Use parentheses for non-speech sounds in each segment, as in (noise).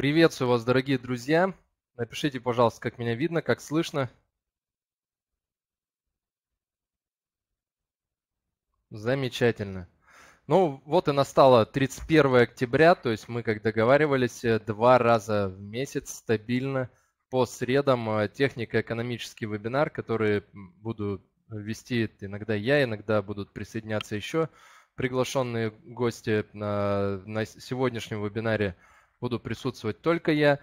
Приветствую вас, дорогие друзья. Напишите, пожалуйста, как меня видно, как слышно. Замечательно. Ну, вот и настало 31 октября, то есть мы, как договаривались, э, два раза в месяц стабильно по средам э, технико-экономический вебинар, который буду вести иногда я, иногда будут присоединяться еще приглашенные гости на, э, на сегодняшнем вебинаре – буду присутствовать только я.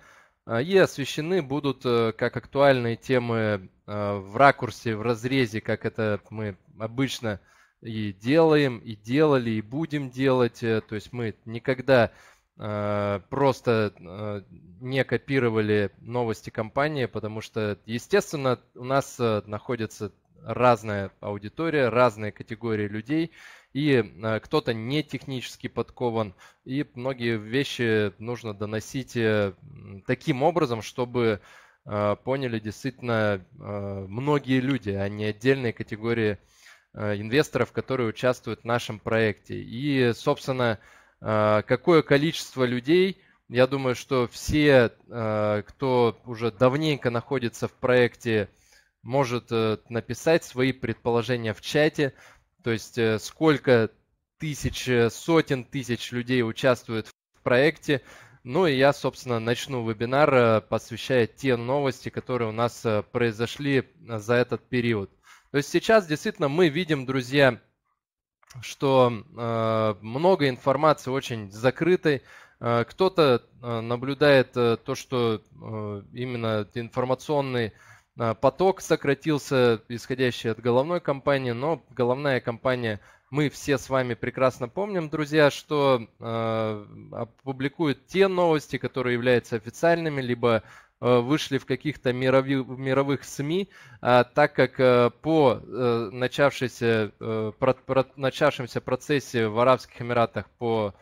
А, и освещены будут э, как актуальные темы э, в ракурсе, в разрезе, как это мы обычно и делаем, и делали, и будем делать. Э, то есть мы никогда просто не копировали новости компании, потому что, естественно, у нас находится разная аудитория, разные категории людей – и э, кто-то не технически подкован, и многие вещи нужно доносить э, таким образом, чтобы э, поняли действительно многие люди, а не отдельные категории инвесторов, которые участвуют в нашем проекте. И, собственно, какое количество людей, я думаю, что все, кто уже давненько находится в проекте, может написать свои предположения в чате. То есть э, сколько тысяч, э, сотен тысяч людей участвуют в проекте. Ну и я, собственно, начну вебинар, э, посвящая те новости, которые у нас произошли за этот период. То есть сейчас действительно мы видим, друзья, что э, много информации очень закрытой. Э, кто-то э, наблюдает э, то, что э, именно информационный а, поток сократился, исходящий от головной компании, но головная компания, мы все с вами прекрасно помним, друзья, что э, а, опубликует те новости, которые являются официальными, либо э, вышли в каких-то мирови, мировых СМИ, э, так как э, по э, начавшейся, э, про, про, начавшемся процессе в Арабских Эмиратах по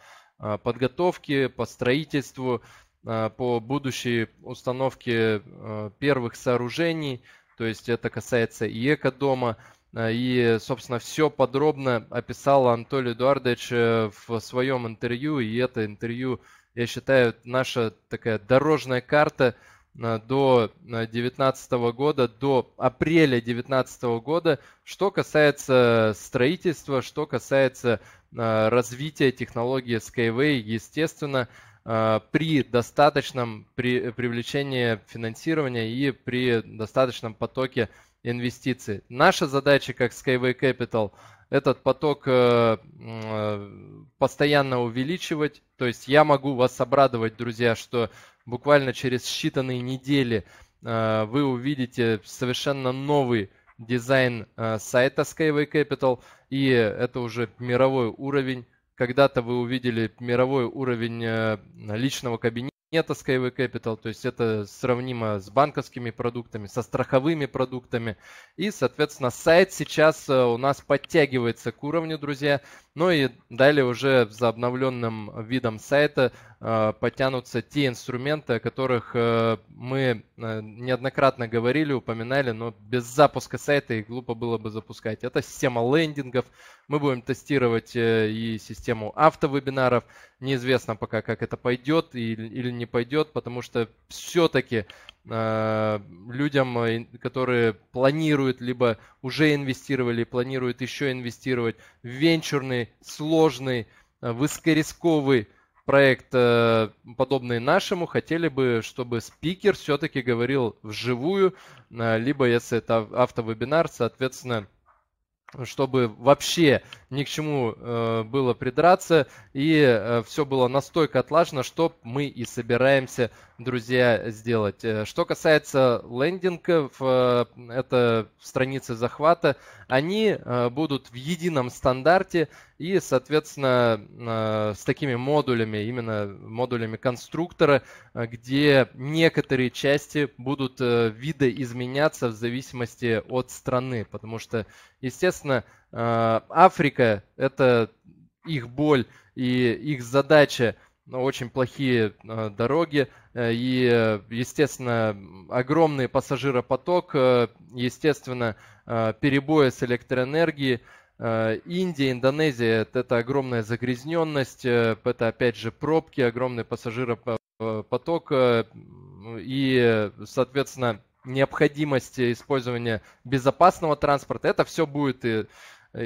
подготовке, по строительству. Э, по будущей установке э, первых сооружений, то есть это касается и экодома. Э, и, собственно, все подробно описал Анатолий Эдуардович в своем интервью, и это интервью, я считаю, наша такая дорожная карта до 2019 года, до апреля 2019 года, что касается строительства, что касается развития технологии Skyway, естественно, Э, при достаточном при привлечении финансирования и при достаточном потоке инвестиций. Наша задача как Skyway Capital этот поток э, э, постоянно увеличивать. То есть я могу вас обрадовать, друзья, что буквально через считанные недели вы увидите совершенно новый дизайн сайта Skyway Capital, и это уже мировой уровень когда-то вы увидели мировой уровень э, личного кабинета Skyway Capital, то есть это сравнимо с банковскими продуктами, со страховыми продуктами. И, соответственно, сайт сейчас э, у нас подтягивается к уровню, друзья. Ну и далее уже за обновленным видом сайта Э, подтянутся те инструменты, о которых э, мы э, неоднократно говорили, упоминали, но без запуска сайта их глупо было бы запускать. Это система лендингов, мы будем тестировать и систему автовебинаров. Неизвестно пока, как это пойдет или не пойдет, потому что все-таки людям, которые планируют, либо уже инвестировали, планируют еще инвестировать в венчурный, сложный, высокорисковый проект, э, подобный нашему, хотели бы, чтобы спикер все-таки говорил вживую, э, либо если это автовебинар, соответственно, чтобы вообще ни к чему э, было придраться, и э, все было настолько отлажено, что мы и собираемся, друзья, сделать. Э, что касается лендингов, э, это страницы захвата, они э, будут в едином стандарте, и, соответственно, э, с такими модулями, именно модулями конструктора, э, где некоторые части будут э, видоизменяться в зависимости от страны. Потому что, естественно, Африка – это их боль и их задача ну, очень плохие дороги и, естественно, огромный пассажиропоток, естественно, перебои с электроэнергией, Э, Индия, Индонезия – это огромная загрязненность, э, это опять же пробки, огромный пассажиропоток э, и, соответственно, необходимость использования безопасного транспорта. Это все будет и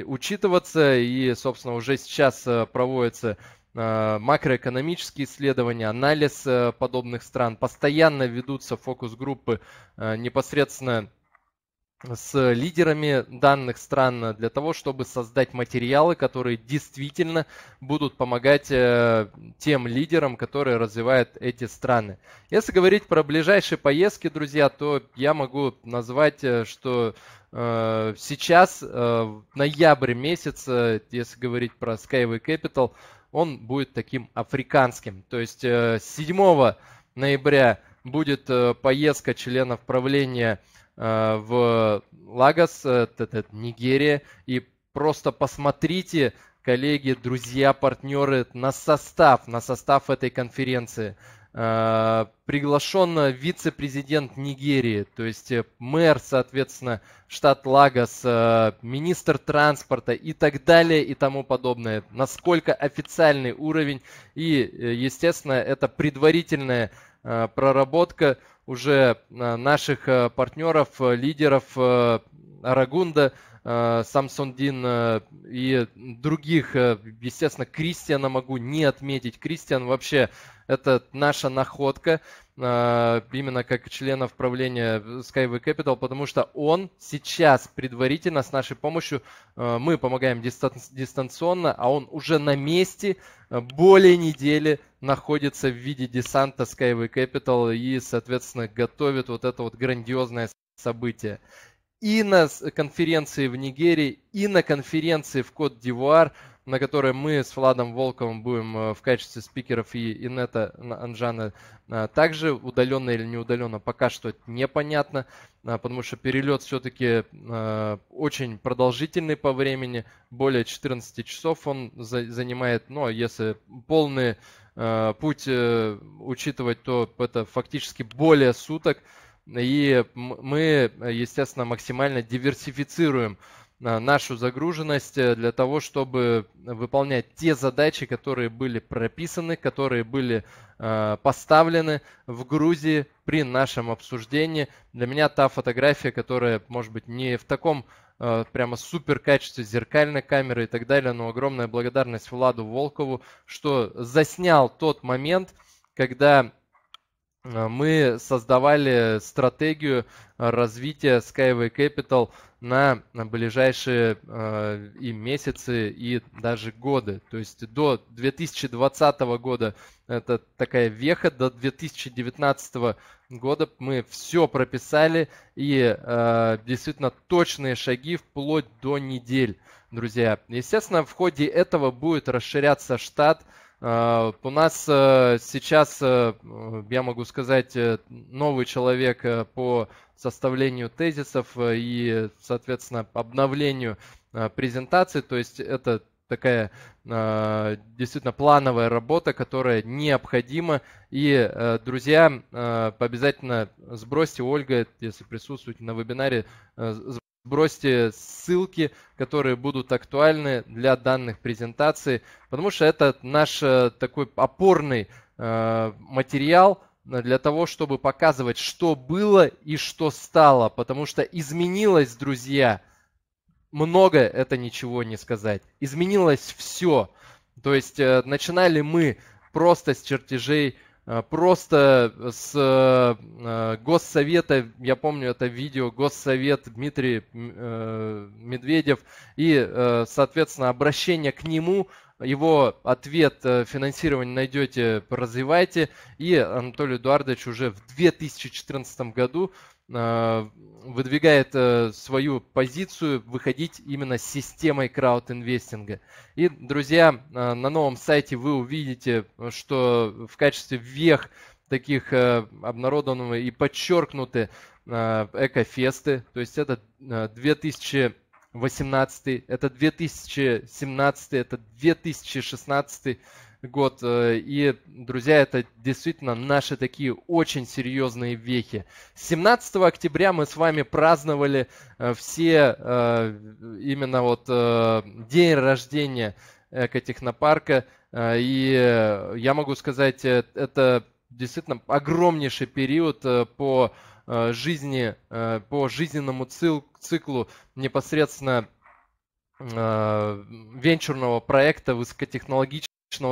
учитываться, и, собственно, уже сейчас проводятся макроэкономические исследования, анализ подобных стран. Постоянно ведутся фокус-группы непосредственно с лидерами данных стран для того, чтобы создать материалы, которые действительно будут помогать э, тем лидерам, которые развивают эти страны. Если говорить про ближайшие поездки, друзья, то я могу назвать, э, что э, сейчас, ноябрь месяц, если говорить про Skyway Capital, он будет таким африканским. То есть 7 ноября будет поездка членов правления Э, в Лагос, э, Нигерия. И просто посмотрите, коллеги, друзья, партнеры, на состав, на состав этой конференции. Э, приглашен вице-президент Нигерии, то есть мэр, соответственно, штат Лагос, министр транспорта и так далее и тому подобное. Насколько официальный уровень и, естественно, это предварительная проработка уже э, наших э, партнеров, э, лидеров Арагунда – Самсон э, Дин э, и других, э, естественно, Кристиана могу не отметить. Кристиан вообще это наша находка именно как членов правления Skyway Capital, потому что он сейчас предварительно с нашей помощью, мы помогаем дистанционно, а он уже на месте более недели находится в виде десанта Skyway Capital и, соответственно, готовит вот это вот грандиозное событие и на конференции в Нигерии, и на конференции в Кот-Дивуар, на которой мы с Владом Волковым будем э, в качестве спикеров и Инета Анжана э, также удаленно или неудаленно, пока что непонятно, э, потому что перелет все-таки очень продолжительный по времени, более 14 часов он занимает, но если полный путь учитывать, то это фактически более суток. И мы, естественно, максимально диверсифицируем а, нашу загруженность э, для того, чтобы выполнять те задачи, которые были прописаны, которые были а, поставлены в Грузии при нашем обсуждении. Для меня та фотография, которая, может быть, не в таком а, прямо супер качестве зеркальной камеры и так далее, но огромная благодарность Владу Волкову, что заснял тот момент, когда Э, мы создавали стратегию э, развития Skyway Capital на ближайшие э, и месяцы, и даже годы. То есть до 2020 года это такая веха, до 2019 года мы все прописали и действительно точные шаги вплоть до недель, друзья. Естественно, в ходе этого будет расширяться штат, а, у нас э, сейчас, э, я могу сказать, э, новый человек по составлению тезисов и, соответственно, обновлению презентации. То есть это такая а, действительно плановая работа, которая необходима. И, друзья, обязательно сбросьте, Ольга, если присутствуете на вебинаре, бросьте ссылки, которые будут актуальны для данных презентаций, потому что это наш э, такой опорный э, материал для того, чтобы показывать, что было и что стало, потому что изменилось, друзья, много это ничего не сказать. Изменилось все. То есть э, начинали мы просто с чертежей Э, просто с э, э, Госсовета, я помню это видео, Госсовет Дмитрий Медведев и, соответственно, обращение к нему его ответ финансирования найдете, развивайте. И Анатолий Эдуардович уже в 2014 году а, выдвигает э, свою позицию выходить именно с системой крауд-инвестинга. И, друзья, а, на новом сайте вы увидите, что в качестве вех таких э, обнародованного и подчеркнуты а, экофесты, то есть это 2000 18, это 2017, это 2016, год. Э, и, друзья, это действительно наши такие очень серьезные вехи. 17 октября мы с вами праздновали э, все э, именно вот день рождения экотехнопарка. И я могу сказать, это действительно огромнейший период по жизни, по жизненному циклу непосредственно венчурного проекта высокотехнологичного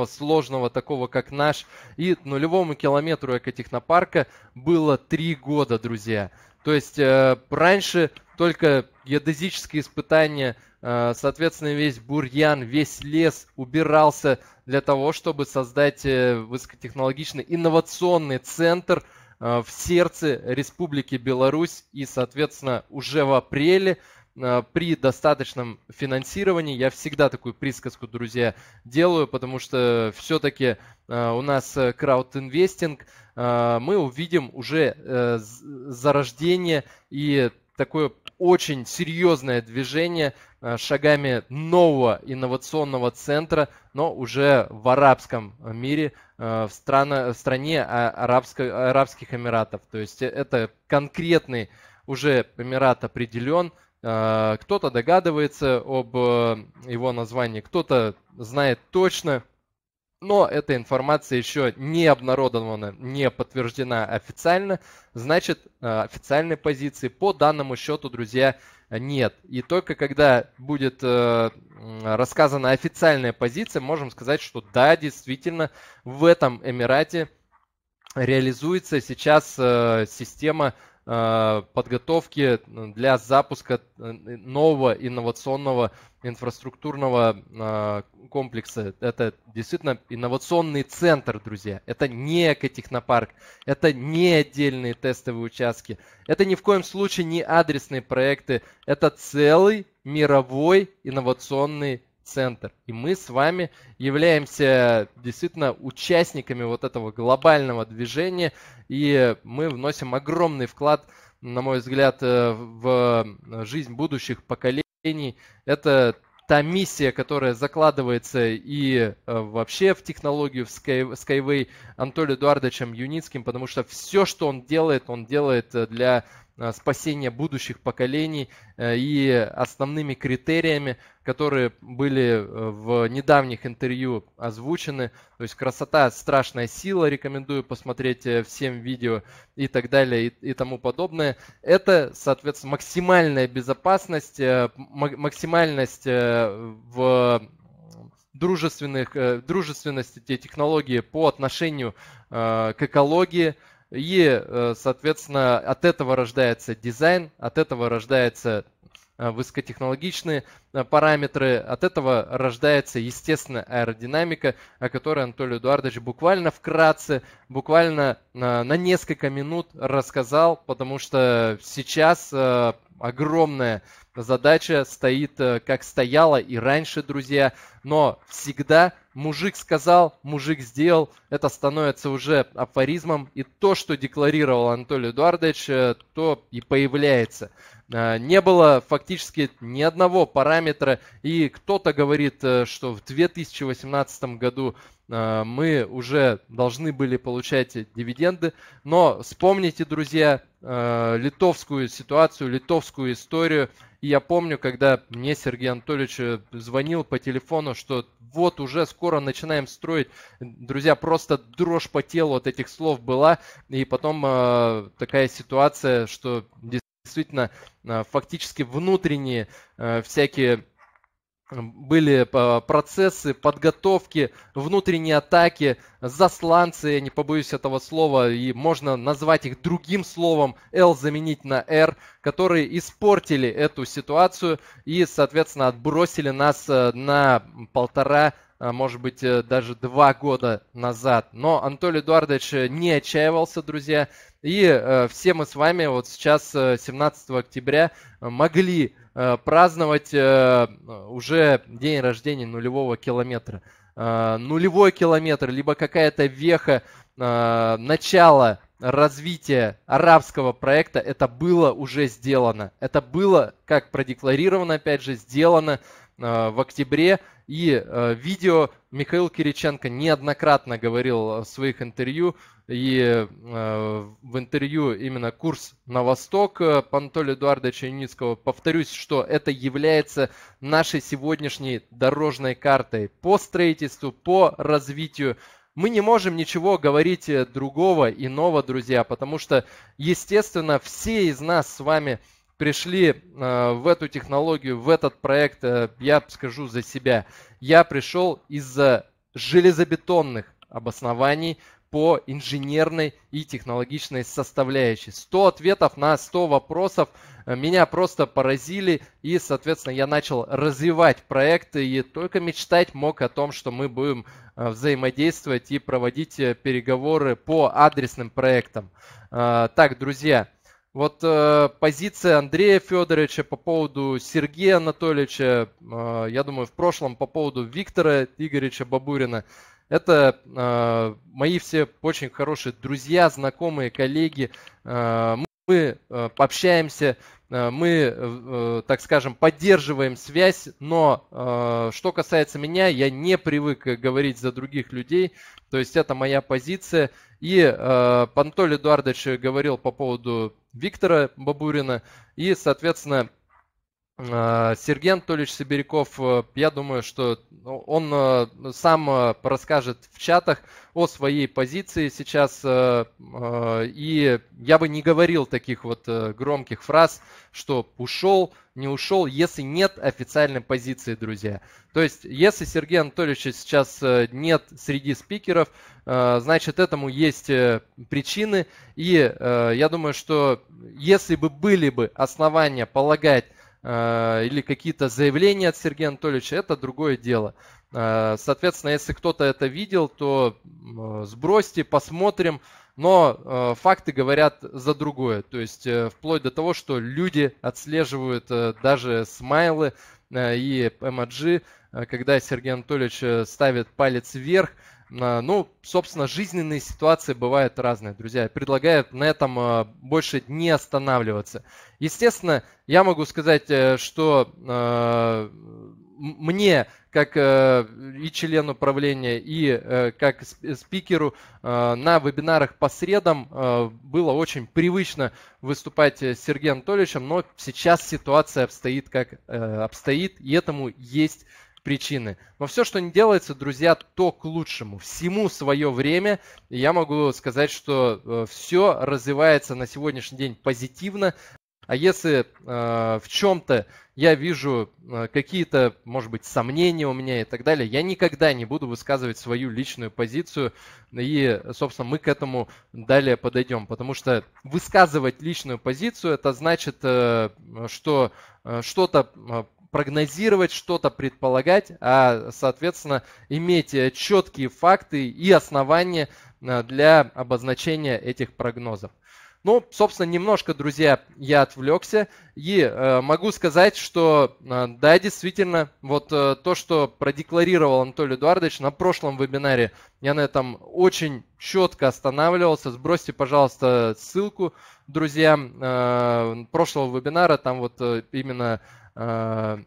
сложного, такого как наш. И нулевому километру экотехнопарка было три года, друзья. То есть э, раньше только геодезические испытания, э, соответственно, весь бурьян, весь лес убирался для того, чтобы создать э, высокотехнологичный инновационный центр э, в сердце Республики Беларусь. И, соответственно, уже в апреле Э, при достаточном финансировании. Я всегда такую присказку, друзья, делаю, потому что все-таки э, у нас э, крауд-инвестинг, мы увидим уже зарождение и такое очень серьезное движение шагами нового инновационного центра, но уже в арабском мире, в, страна, в стране а, Арабско, Арабских Эмиратов. То есть это конкретный уже Эмират определен – Э, кто-то догадывается об э, его названии, кто-то знает точно, но эта информация еще не обнародована, не подтверждена официально. Значит, э, официальной позиции по данному счету, друзья, нет. И только когда будет рассказана официальная позиция, можем сказать, что да, действительно, в этом Эмирате реализуется сейчас система Э, подготовки э, для запуска э, нового инновационного инфраструктурного комплекса. Это действительно инновационный центр, друзья. Это не экотехнопарк, это не отдельные тестовые участки, это ни в коем случае не адресные проекты, это целый мировой инновационный центр. И мы с вами являемся действительно участниками вот этого глобального движения, и мы вносим огромный вклад, на мой взгляд, э, в э, жизнь будущих поколений. Это та миссия, которая закладывается и э, вообще в технологию в Sky, Skyway Анатолием Эдуардовичем Юницким, потому что все, что он делает, он делает для Э, спасения будущих поколений э, и основными критериями, которые были э, в недавних интервью озвучены. То есть красота – страшная сила, рекомендую посмотреть всем видео и так далее и, и тому подобное. Это, соответственно, максимальная безопасность, максимальность в дружественных, дружественности технологии по отношению к экологии, и, э, соответственно, от этого рождается дизайн, от этого рождается э, высокотехнологичные э, параметры. От этого рождается, естественно, аэродинамика, о которой Анатолий Эдуардович буквально вкратце, буквально на несколько минут рассказал, потому что сейчас огромная Задача стоит, э, как стояла и раньше, друзья. Но всегда мужик сказал, мужик сделал. Это становится уже афоризмом. И то, что декларировал Анатолий Эдуардович, э, то и появляется. Э, не было фактически ни одного параметра. И кто-то говорит, что в 2018 году Э, мы уже должны были получать дивиденды. Но вспомните, друзья, э, литовскую ситуацию, литовскую историю. И я помню, когда мне Сергей Анатольевич э, звонил по телефону, что вот уже скоро начинаем строить. Друзья, просто дрожь по телу от этих слов была. И потом такая ситуация, что действительно фактически внутренние всякие были э, процессы подготовки, внутренние атаки, засланцы, я не побоюсь этого слова, и можно назвать их другим словом, L заменить на R, которые испортили эту ситуацию и, соответственно, отбросили нас э, на полтора Э, может быть, э, даже два года назад. Но Анатолий Эдуардович э, не отчаивался, друзья. И все мы с вами вот сейчас, 17 октября, могли праздновать уже день рождения нулевого километра. Нулевой километр, либо какая-то веха начала развития арабского проекта, это было уже сделано. Это было, как продекларировано, опять же, сделано Э, в октябре. И э, видео Михаил Кириченко неоднократно говорил в своих интервью, и э, в интервью именно «Курс на восток» Пантоля Эдуардовича Юницкого, повторюсь, что это является нашей сегодняшней дорожной картой по строительству, по развитию мы не можем ничего говорить другого, иного, друзья, потому что, естественно, все из нас с вами – пришли э, в эту технологию, в этот проект, э, я скажу за себя, я пришел из-за железобетонных обоснований по инженерной и технологичной составляющей. 100 ответов на 100 вопросов э, меня просто поразили, и, соответственно, я начал развивать проекты и только мечтать мог о том, что мы будем взаимодействовать и проводить переговоры по адресным проектам. Так, друзья, вот э, позиция Андрея Федоровича по поводу Сергея Анатольевича, э, я думаю, в прошлом по поводу Виктора Игоревича Бабурина, это э, мои все очень хорошие друзья, знакомые, коллеги. Э, мы э, пообщаемся, э, мы, э, так скажем, поддерживаем связь, но что касается меня, я не привык говорить за других людей, то есть это моя позиция. И Пантоль Эдуардович говорил по поводу Виктора Бабурина, и, соответственно, а, Сергей Анатольевич Сибиряков, э, я думаю, что ну, он э, сам э, расскажет в чатах о своей позиции сейчас. И я бы не говорил таких вот громких фраз, что ушел, не ушел, если нет официальной позиции, друзья. То есть, если Сергея Анатольевича сейчас нет среди спикеров, значит, этому есть причины. И я думаю, что если бы были бы основания полагать, Э, или какие-то заявления от Сергея Анатольевича, это другое дело. Э, соответственно, если кто-то это видел, то э, сбросьте, посмотрим. Но факты говорят за другое. То есть вплоть до того, что люди отслеживают даже смайлы и эмоджи, когда Сергей Анатольевич ставит палец вверх, а, ну, собственно, жизненные ситуации бывают разные, друзья. Я предлагаю на этом а, больше не останавливаться. Естественно, я могу сказать, э, что а, мне, как э, и члену правления, и э, как спикеру на вебинарах по средам было очень привычно выступать с Сергеем Анатольевичем, но сейчас ситуация обстоит как обстоит, и этому есть причины. Но все, что не делается, друзья, то к лучшему. Всему свое время. И я могу сказать, что э, все развивается на сегодняшний день позитивно. А если э, в чем-то я вижу э, какие-то, может быть, сомнения у меня и так далее, я никогда не буду высказывать свою личную позицию. И, собственно, мы к этому далее подойдем. Потому что высказывать личную позицию, это значит, э, что э, что-то э, прогнозировать что-то, предполагать, а, соответственно, иметь э, четкие факты и основания э, для обозначения этих прогнозов. Ну, собственно, немножко, друзья, я отвлекся и э, могу сказать, что э, да, действительно, вот э, то, что продекларировал Анатолий Эдуардович на прошлом вебинаре, я на этом очень четко останавливался. Сбросьте, пожалуйста, ссылку, друзья, э, прошлого вебинара, там вот э, именно Э,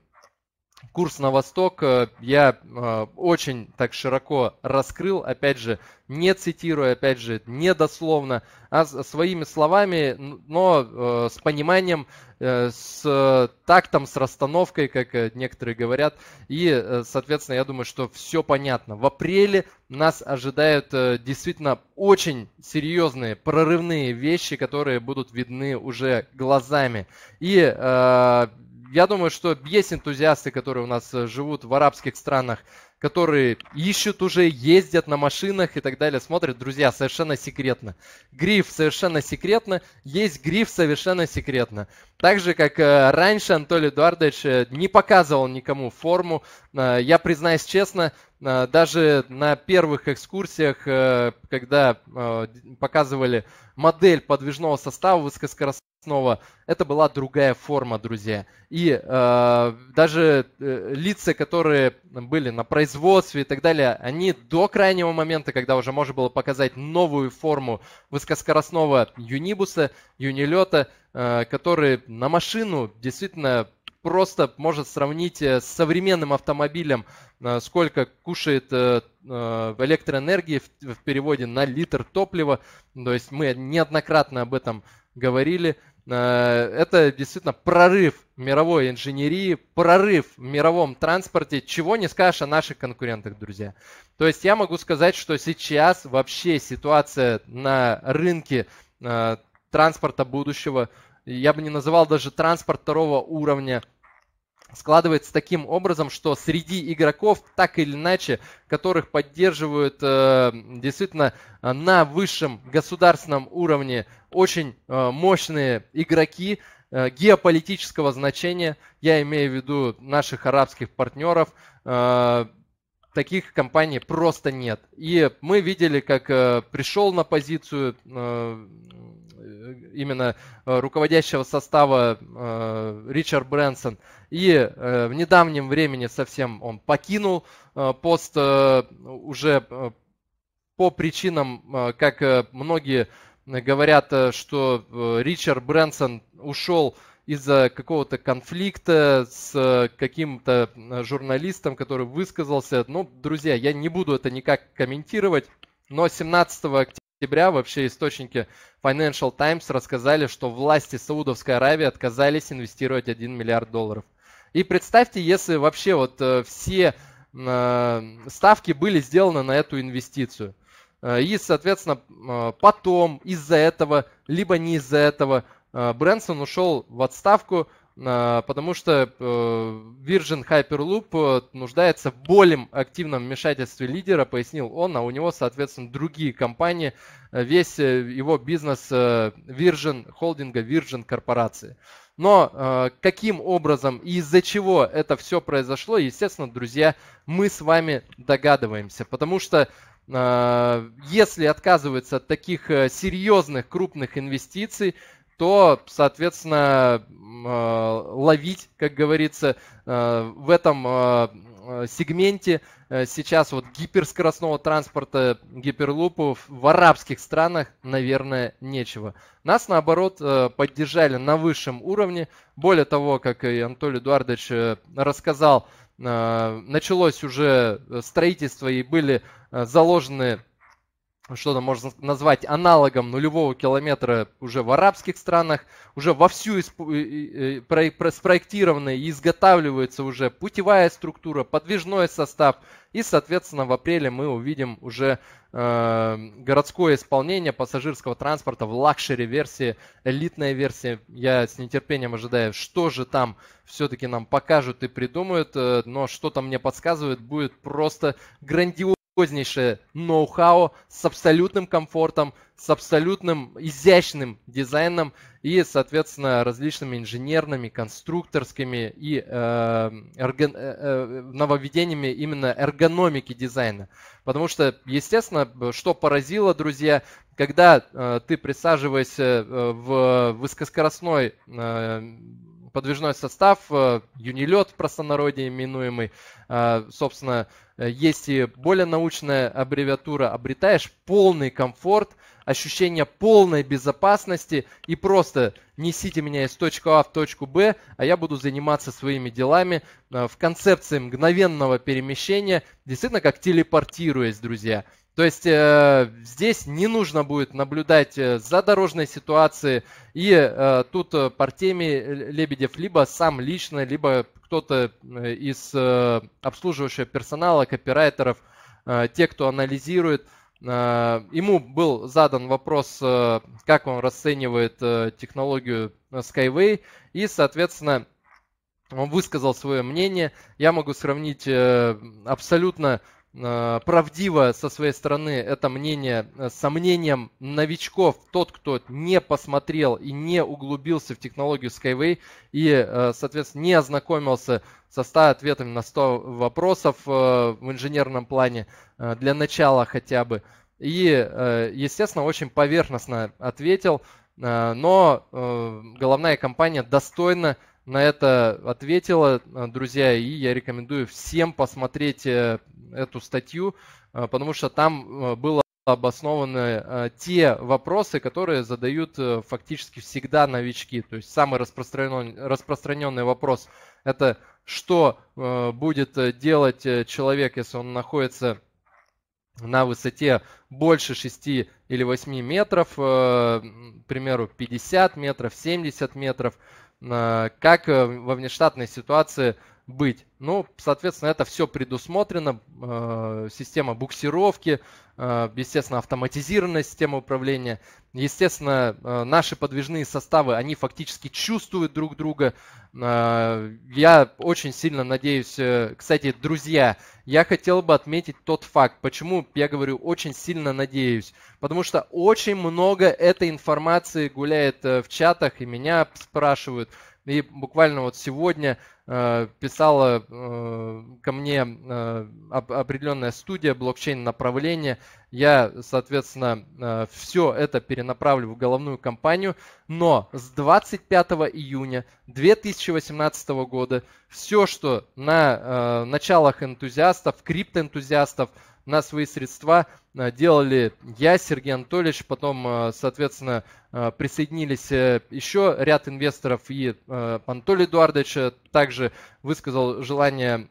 курс на восток э, я э, очень так широко раскрыл, опять же, не цитируя, опять же, не дословно, а своими словами, но с пониманием, с тактом, с расстановкой, как некоторые говорят. И, соответственно, я думаю, что все понятно. В апреле нас ожидают действительно очень серьезные прорывные вещи, которые будут видны уже глазами. И я думаю, что есть энтузиасты, которые у нас э, живут в арабских странах, которые ищут уже, ездят на машинах и так далее, смотрят. Друзья, совершенно секретно. Гриф совершенно секретно, есть гриф совершенно секретно. Так же, как э, раньше Анатолий Эдуардович э, не показывал никому форму. Я признаюсь честно, а, даже на первых экскурсиях, э, когда э, показывали модель подвижного состава высокоскоростного, это была другая форма, друзья. И э, даже лица, которые были на производстве и так далее, они до крайнего момента, когда уже можно было показать новую форму высокоскоростного юнибуса, юнилета, который на машину действительно просто может сравнить э, с современным автомобилем, э, сколько кушает э, электроэнергии в переводе на литр топлива. То есть мы неоднократно об этом говорили. Это действительно прорыв мировой инженерии, прорыв в мировом транспорте, чего не скажешь о наших конкурентах, друзья. То есть я могу сказать, что сейчас вообще ситуация на рынке транспорта будущего – я бы не называл даже транспорт второго уровня, складывается таким образом, что среди игроков, так или иначе, которых поддерживают э, действительно на высшем государственном уровне очень э, мощные игроки э, геополитического значения, я имею в виду наших арабских партнеров, э, таких компаний просто нет. И мы видели, как э, пришел на позицию э, именно э, руководящего состава э, Ричард Брэнсон. И э, в недавнем времени совсем он покинул пост уже по причинам, как многие говорят, что Ричард Брэнсон ушел из-за какого-то конфликта с каким-то журналистом, который высказался. Ну, друзья, я не буду это никак комментировать, но 17 октября октября вообще источники Financial Times рассказали, что власти Саудовской Аравии отказались инвестировать 1 миллиард долларов. И представьте, если вообще вот э, все э, ставки были сделаны на эту инвестицию. Э, и, соответственно, потом из-за этого, либо не из-за этого, Брэнсон ушел в отставку – а, потому что э, Virgin Hyperloop э, нуждается в более активном вмешательстве лидера, пояснил он, а у него, соответственно, другие компании, э, весь его бизнес Virgin холдинга, Virgin корпорации. Но каким образом и из-за чего это все произошло, естественно, друзья, мы с вами догадываемся, потому что если отказываются от таких серьезных крупных инвестиций, то, соответственно, э, ловить, как говорится, э, в этом э, сегменте сейчас вот гиперскоростного транспорта гиперлупов в арабских странах, наверное, нечего. Нас, наоборот, поддержали на высшем уровне. Более того, как и Анатолий Эдуардович рассказал, началось уже строительство и были заложены что то можно назвать аналогом нулевого километра уже в арабских странах, уже вовсю исп... спроектированы и изготавливается уже путевая структура, подвижной состав. И, соответственно, в апреле мы увидим уже э, городское исполнение пассажирского транспорта в лакшери версии, элитная версия. Я с нетерпением ожидаю, что же там все-таки нам покажут и придумают, э, но что-то мне подсказывает, будет просто грандиозно позднейшее ноу-хау с абсолютным комфортом, с абсолютным изящным дизайном и, соответственно, различными инженерными, конструкторскими и э, эрго, э, э нововведениями именно эргономики дизайна. Потому что, естественно, что поразило, друзья, когда э, ты присаживаешься э, в высокоскоростной э, подвижной состав, э, юнилет в простонародье именуемый. Э, собственно, э, есть и более научная аббревиатура. Обретаешь полный комфорт, ощущение полной безопасности и просто несите меня из точки А в точку Б, а я буду заниматься своими делами в концепции мгновенного перемещения, действительно как телепортируясь, друзья. То есть э, здесь не нужно будет наблюдать э, за дорожной ситуацией, и э, тут Партемий э, Лебедев либо сам лично, либо кто-то э, из э, обслуживающего персонала, копирайтеров, э, те, кто анализирует, э, ему был задан вопрос, э, как он расценивает э, технологию Skyway, и, соответственно, он высказал свое мнение. Я могу сравнить э, абсолютно Э, правдиво со своей стороны это мнение э, с сомнением новичков, тот, кто не посмотрел и не углубился в технологию Skyway и, э, соответственно, не ознакомился со 100 ответами на 100 вопросов в инженерном плане для начала хотя бы. И, естественно, очень поверхностно ответил, но головная компания достойно на это ответила, друзья, и я рекомендую всем посмотреть эту статью, э, потому что там э, было обоснованы э, те вопросы, которые задают фактически всегда новички. То есть самый распространенный, распространенный вопрос – это что будет делать человек, если он находится на высоте больше 6 или 8 метров, к примеру, 50 метров, 70 метров, как во внештатной ситуации – быть. Ну, соответственно, это все предусмотрено. Э, система буксировки, э, естественно, автоматизированная система управления. Естественно, э, наши подвижные составы, они фактически чувствуют друг друга. Я очень сильно надеюсь... Кстати, друзья, я хотел бы отметить тот факт, почему я говорю очень сильно надеюсь. Потому что очень много этой информации гуляет в чатах, и меня спрашивают – и буквально вот сегодня э, писала э, ко мне э, определенная студия блокчейн-направления. Я, соответственно, все это перенаправлю в головную компанию, но с 25 июня 2018 года все, что на началах энтузиастов, криптоэнтузиастов, энтузиастов на свои средства э, делали я, Сергей Анатольевич, потом, э, соответственно, э, присоединились еще ряд инвесторов, и Анатолий Эдуардович также высказал желание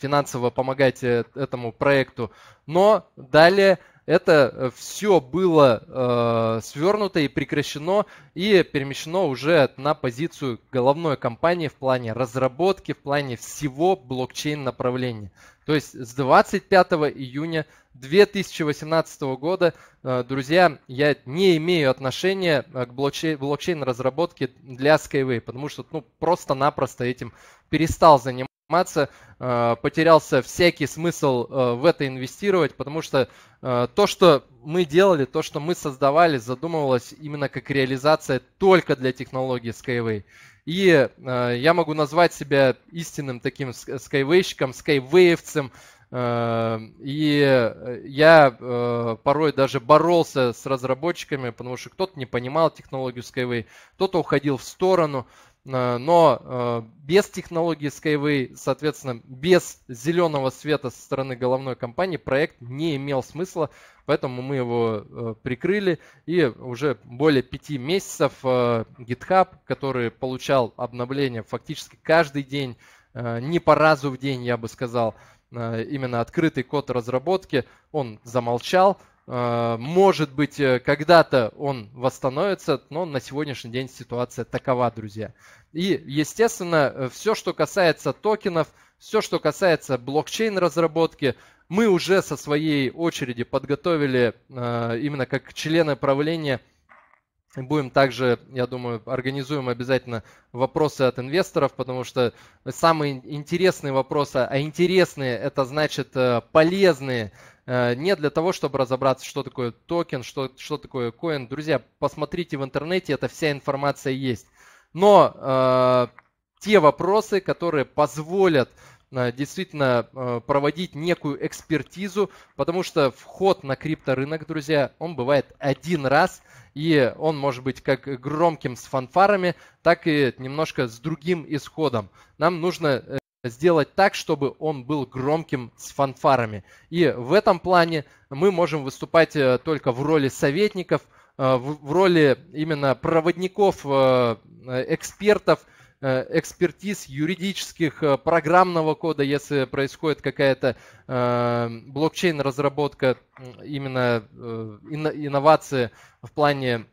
финансово помогать этому проекту. Но далее это э, все было э, свернуто и прекращено и перемещено уже на позицию головной компании в плане разработки, в плане всего блокчейн направления. То есть с 25 июня 2018 года, э, друзья, я не имею отношения э, к блокчейн-разработке для Skyway, потому что ну, просто-напросто этим перестал заниматься заниматься, э, потерялся всякий смысл э, в это инвестировать, потому что э, то, что мы делали, то, что мы создавали, задумывалось именно как реализация только для технологии Skyway. И я могу назвать себя истинным таким скайвейщиком, скайвеевцем, и я порой даже боролся с разработчиками, потому что кто-то не понимал технологию Skyway, кто-то уходил в сторону. Э, но э, без технологии Skyway, соответственно, без зеленого света со стороны головной компании проект не имел смысла, поэтому мы его э, прикрыли, и уже более пяти месяцев GitHub, который получал обновления фактически каждый день, не по разу в день, я бы сказал, именно открытый код разработки, он замолчал – Э, может быть, э, когда-то он восстановится, но на сегодняшний день ситуация такова, друзья. И, естественно, э, все, что касается токенов, все, что касается блокчейн-разработки, мы уже со своей очереди подготовили именно как члены правления Будем также, я думаю, организуем обязательно вопросы от инвесторов, потому что самые интересные вопросы, а интересные это значит полезные, Э, не для того, чтобы разобраться, что такое токен, что, что такое коин. Друзья, посмотрите в интернете, это вся информация есть. Но э, те вопросы, которые позволят э, действительно э, проводить некую экспертизу, потому что вход на крипторынок, друзья, он бывает один раз, и он может быть как громким с фанфарами, так и немножко с другим исходом. Нам нужно э, сделать так, чтобы он был громким с фанфарами. И в этом плане мы можем выступать э, только в роли советников, э, в роли именно проводников, э, экспертов, экспертиз юридических, программного кода, если происходит какая-то блокчейн-разработка, именно инновации в плане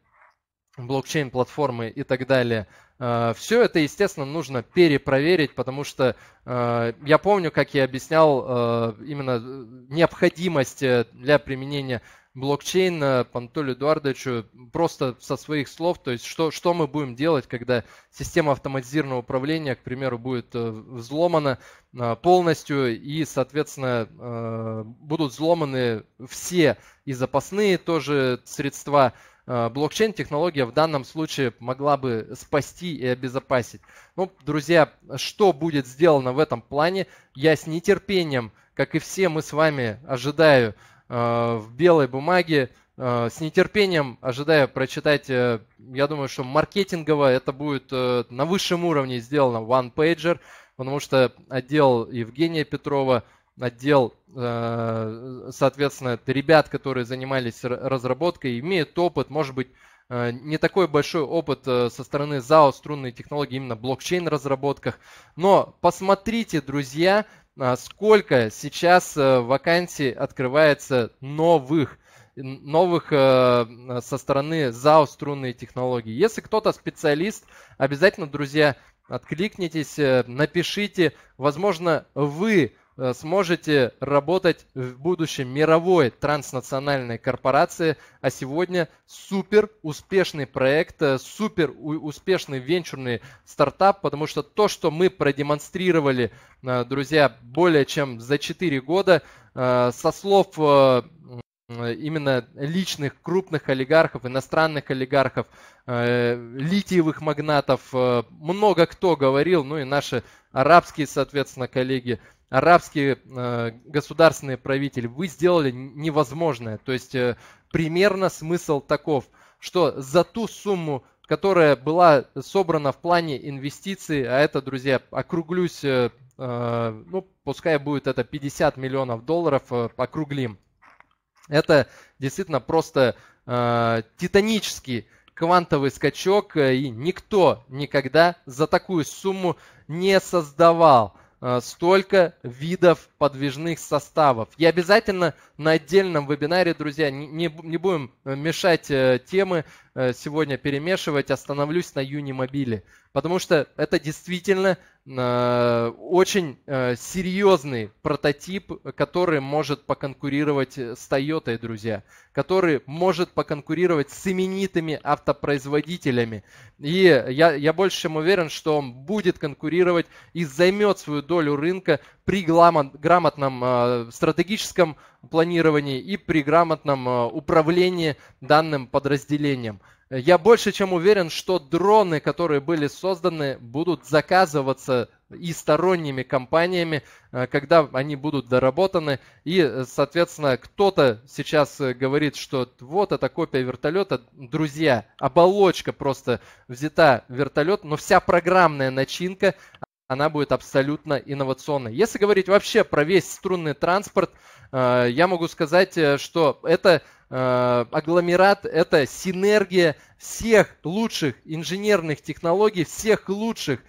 блокчейн-платформы и так далее – Э, все это, естественно, нужно перепроверить, потому что э, я помню, как я объяснял э, именно необходимость для применения блокчейна Пантолю Эдуардовичу просто со своих слов, то есть что, что мы будем делать, когда система автоматизированного управления, к примеру, будет взломана полностью и, соответственно, будут взломаны все и запасные тоже средства, Э, блокчейн-технология в данном случае могла бы спасти и обезопасить. Ну, друзья, что будет сделано в этом плане, я с нетерпением, как и все мы с вами, ожидаю э, в белой бумаге, э, с нетерпением ожидаю прочитать, я думаю, что маркетингово это будет на высшем уровне сделано One Pager, потому что отдел Евгения Петрова – отдел, э, соответственно, это ребят, которые занимались разработкой, имеют опыт, может быть, э, не такой большой опыт э, со стороны ЗАО струнные технологии именно блокчейн-разработках. Но посмотрите, друзья, сколько сейчас вакансий открывается новых новых со стороны ЗАО струнные технологии. Если кто-то специалист, обязательно, друзья, откликнитесь, напишите. Возможно, вы Э, сможете работать в будущем мировой транснациональной корпорации, а сегодня супер успешный проект, э, супер успешный венчурный стартап, потому что то, что мы продемонстрировали, э, друзья, более чем за 4 года, со слов именно личных крупных олигархов, иностранных олигархов, литиевых магнатов, много кто говорил, ну и наши арабские, соответственно, коллеги – арабский э, государственный правитель, вы сделали невозможное. То есть э, примерно смысл таков, что за ту сумму, которая была собрана в плане инвестиций, а это, друзья, округлюсь, э, э ну, пускай будет это 50 миллионов долларов, э, округлим. Это действительно просто э, титанический квантовый скачок, э, и никто никогда за такую сумму не создавал. Э, столько видов подвижных составов. Я обязательно на отдельном вебинаре, друзья, не, не будем э, мешать э, темы Э, сегодня перемешивать, остановлюсь на Юнимобиле. Потому что это действительно э, очень э, серьезный прототип, который может поконкурировать с Тойотой, друзья, который может поконкурировать с именитыми автопроизводителями. И я, я больше чем уверен, что он будет конкурировать и займет свою долю рынка при грамотном стратегическом планировании и при грамотном э, управлении данным подразделением. Я больше чем уверен, что дроны, которые были созданы, будут заказываться и сторонними компаниями, э, когда они будут доработаны. И, э, соответственно, кто-то сейчас говорит, что вот это копия вертолета. Друзья, оболочка просто взята вертолет, но вся программная начинка, она будет абсолютно инновационной. Если говорить вообще про весь струнный транспорт, э, я могу сказать, э, что это э, агломерат, это синергия всех лучших инженерных технологий, всех лучших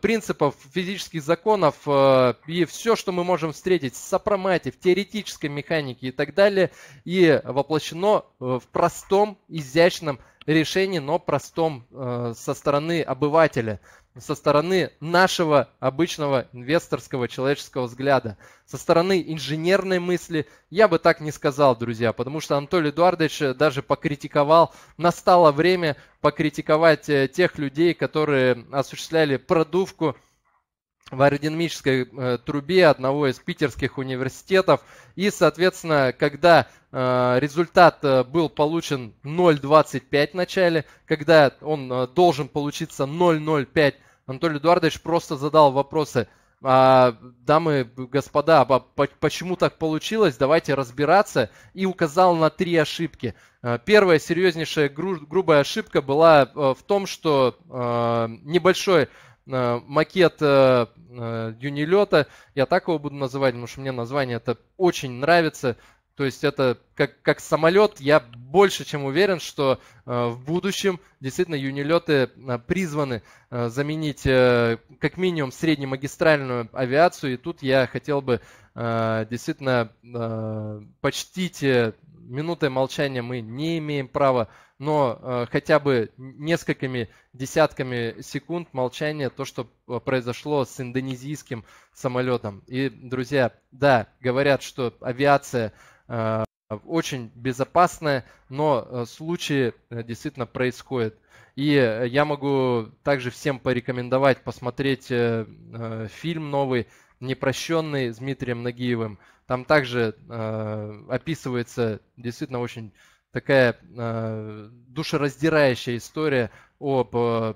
принципов физических законов и все, что мы можем встретить в сопромате, в теоретической механике и так далее, и воплощено в простом, изящном решении, но простом со стороны обывателя со стороны нашего обычного инвесторского человеческого взгляда, со стороны инженерной мысли, я бы так не сказал, друзья, потому что Анатолий Эдуардович даже покритиковал, настало время покритиковать э, тех людей, которые осуществляли продувку в аэродинамической э, трубе одного из питерских университетов. И, соответственно, когда э, результат э, был получен 0.25 в начале, когда он должен получиться 0.05, Анатолий Эдуардович просто задал вопросы. «А, дамы, господа, а почему так получилось, давайте разбираться. И указал на три ошибки. Первая серьезнейшая грубая ошибка была в том, что небольшой Э, макет э, э, Юнилета. Я так его буду называть, потому что мне название это очень нравится. То есть это как, как самолет, я больше чем уверен, что в будущем действительно юнилеты призваны заменить как минимум среднемагистральную авиацию. И тут я хотел бы действительно э, почтить минутой молчания мы не имеем права, но э, хотя бы несколькими десятками секунд молчания то, что э, произошло с индонезийским самолетом. И, друзья, да, говорят, что авиация э, очень безопасная, но э, случаи э, действительно происходят. И я могу также всем порекомендовать посмотреть фильм новый, непрощенный с Дмитрием Нагиевым. Там также э, описывается действительно очень такая э, душераздирающая история об э,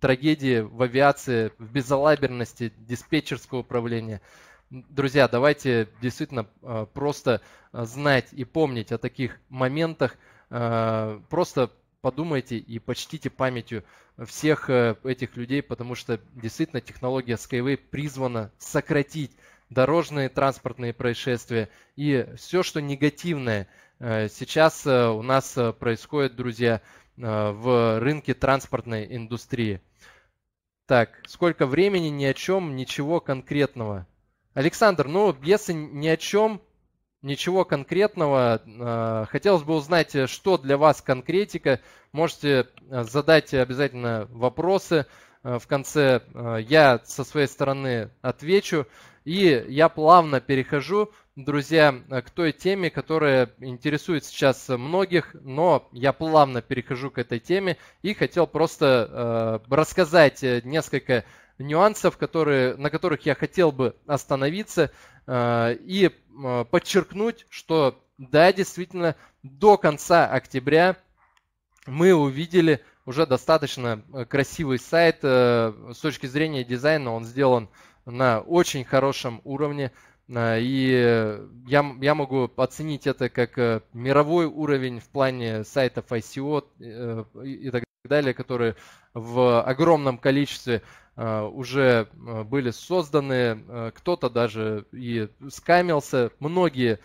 трагедии в авиации, в безалаберности диспетчерского управления. Друзья, давайте действительно э, просто знать и помнить о таких моментах. Э, просто подумайте и почтите памятью всех э, этих людей, потому что действительно технология Skyway призвана сократить дорожные транспортные происшествия и все, что негативное э, сейчас э, у нас э, происходит, друзья, в рынке транспортной индустрии. Так, сколько времени, ни о чем, ничего конкретного. Александр, ну, если ни о чем, ничего конкретного, хотелось бы узнать, что для вас конкретика. Можете задать обязательно вопросы в конце. Я со своей стороны отвечу. И я плавно перехожу, друзья, э, к той теме, которая интересует сейчас многих, но я плавно перехожу к этой теме и хотел просто э, рассказать э, несколько нюансов, которые, на которых я хотел бы остановиться э, и э, подчеркнуть, что да, действительно, до конца октября мы увидели уже достаточно э, красивый сайт э, с точки зрения дизайна, он сделан э, на очень хорошем уровне. Э, и э, я, я могу оценить это как э, мировой уровень в плане сайтов ICO и так далее, которые в огромном количестве уже были созданы. Кто-то даже и скамился. Многие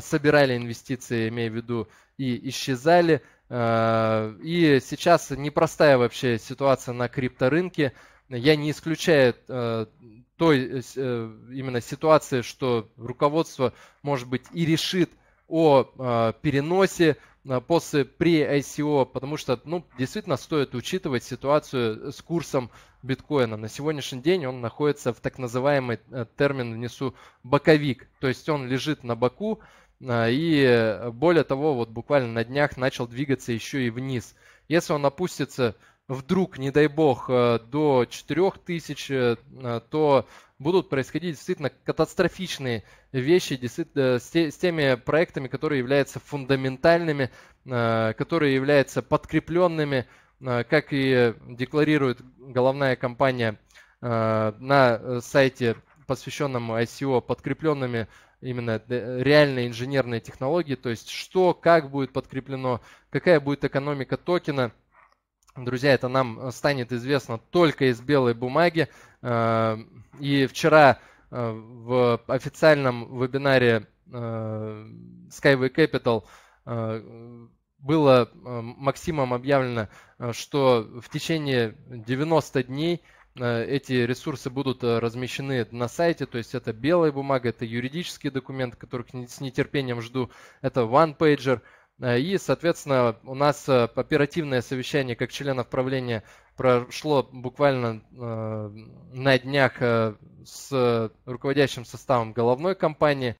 собирали инвестиции, имея в виду, и исчезали. И сейчас непростая вообще ситуация на крипторынке. Я не исключаю той э, э, именно ситуации, что руководство, может быть, и решит о а, переносе а, после при ICO, потому что ну, действительно стоит учитывать ситуацию с курсом биткоина. На сегодняшний день он находится в так называемый э, термин внесу боковик, то есть он лежит на боку а, и более того, вот буквально на днях начал двигаться еще и вниз. Если он опустится вдруг, не дай бог, э, до 4000, э, э, то будут происходить действительно катастрофичные вещи с теми проектами, которые являются фундаментальными, которые являются подкрепленными, как и декларирует головная компания на сайте, посвященном ICO, подкрепленными именно реальные инженерные технологии, то есть что, как будет подкреплено, какая будет экономика токена – Друзья, это нам э, станет известно только из белой бумаги. Э, и вчера э, в официальном вебинаре Skyway Capital было Максимом объявлено, что в течение 90 дней эти ресурсы будут размещены на сайте, то есть это белая бумага, это юридические документы, которых с нетерпением жду, это one pager. Э, и, соответственно, у нас э, оперативное совещание как членов правления прошло буквально э, на днях с руководящим составом головной компании.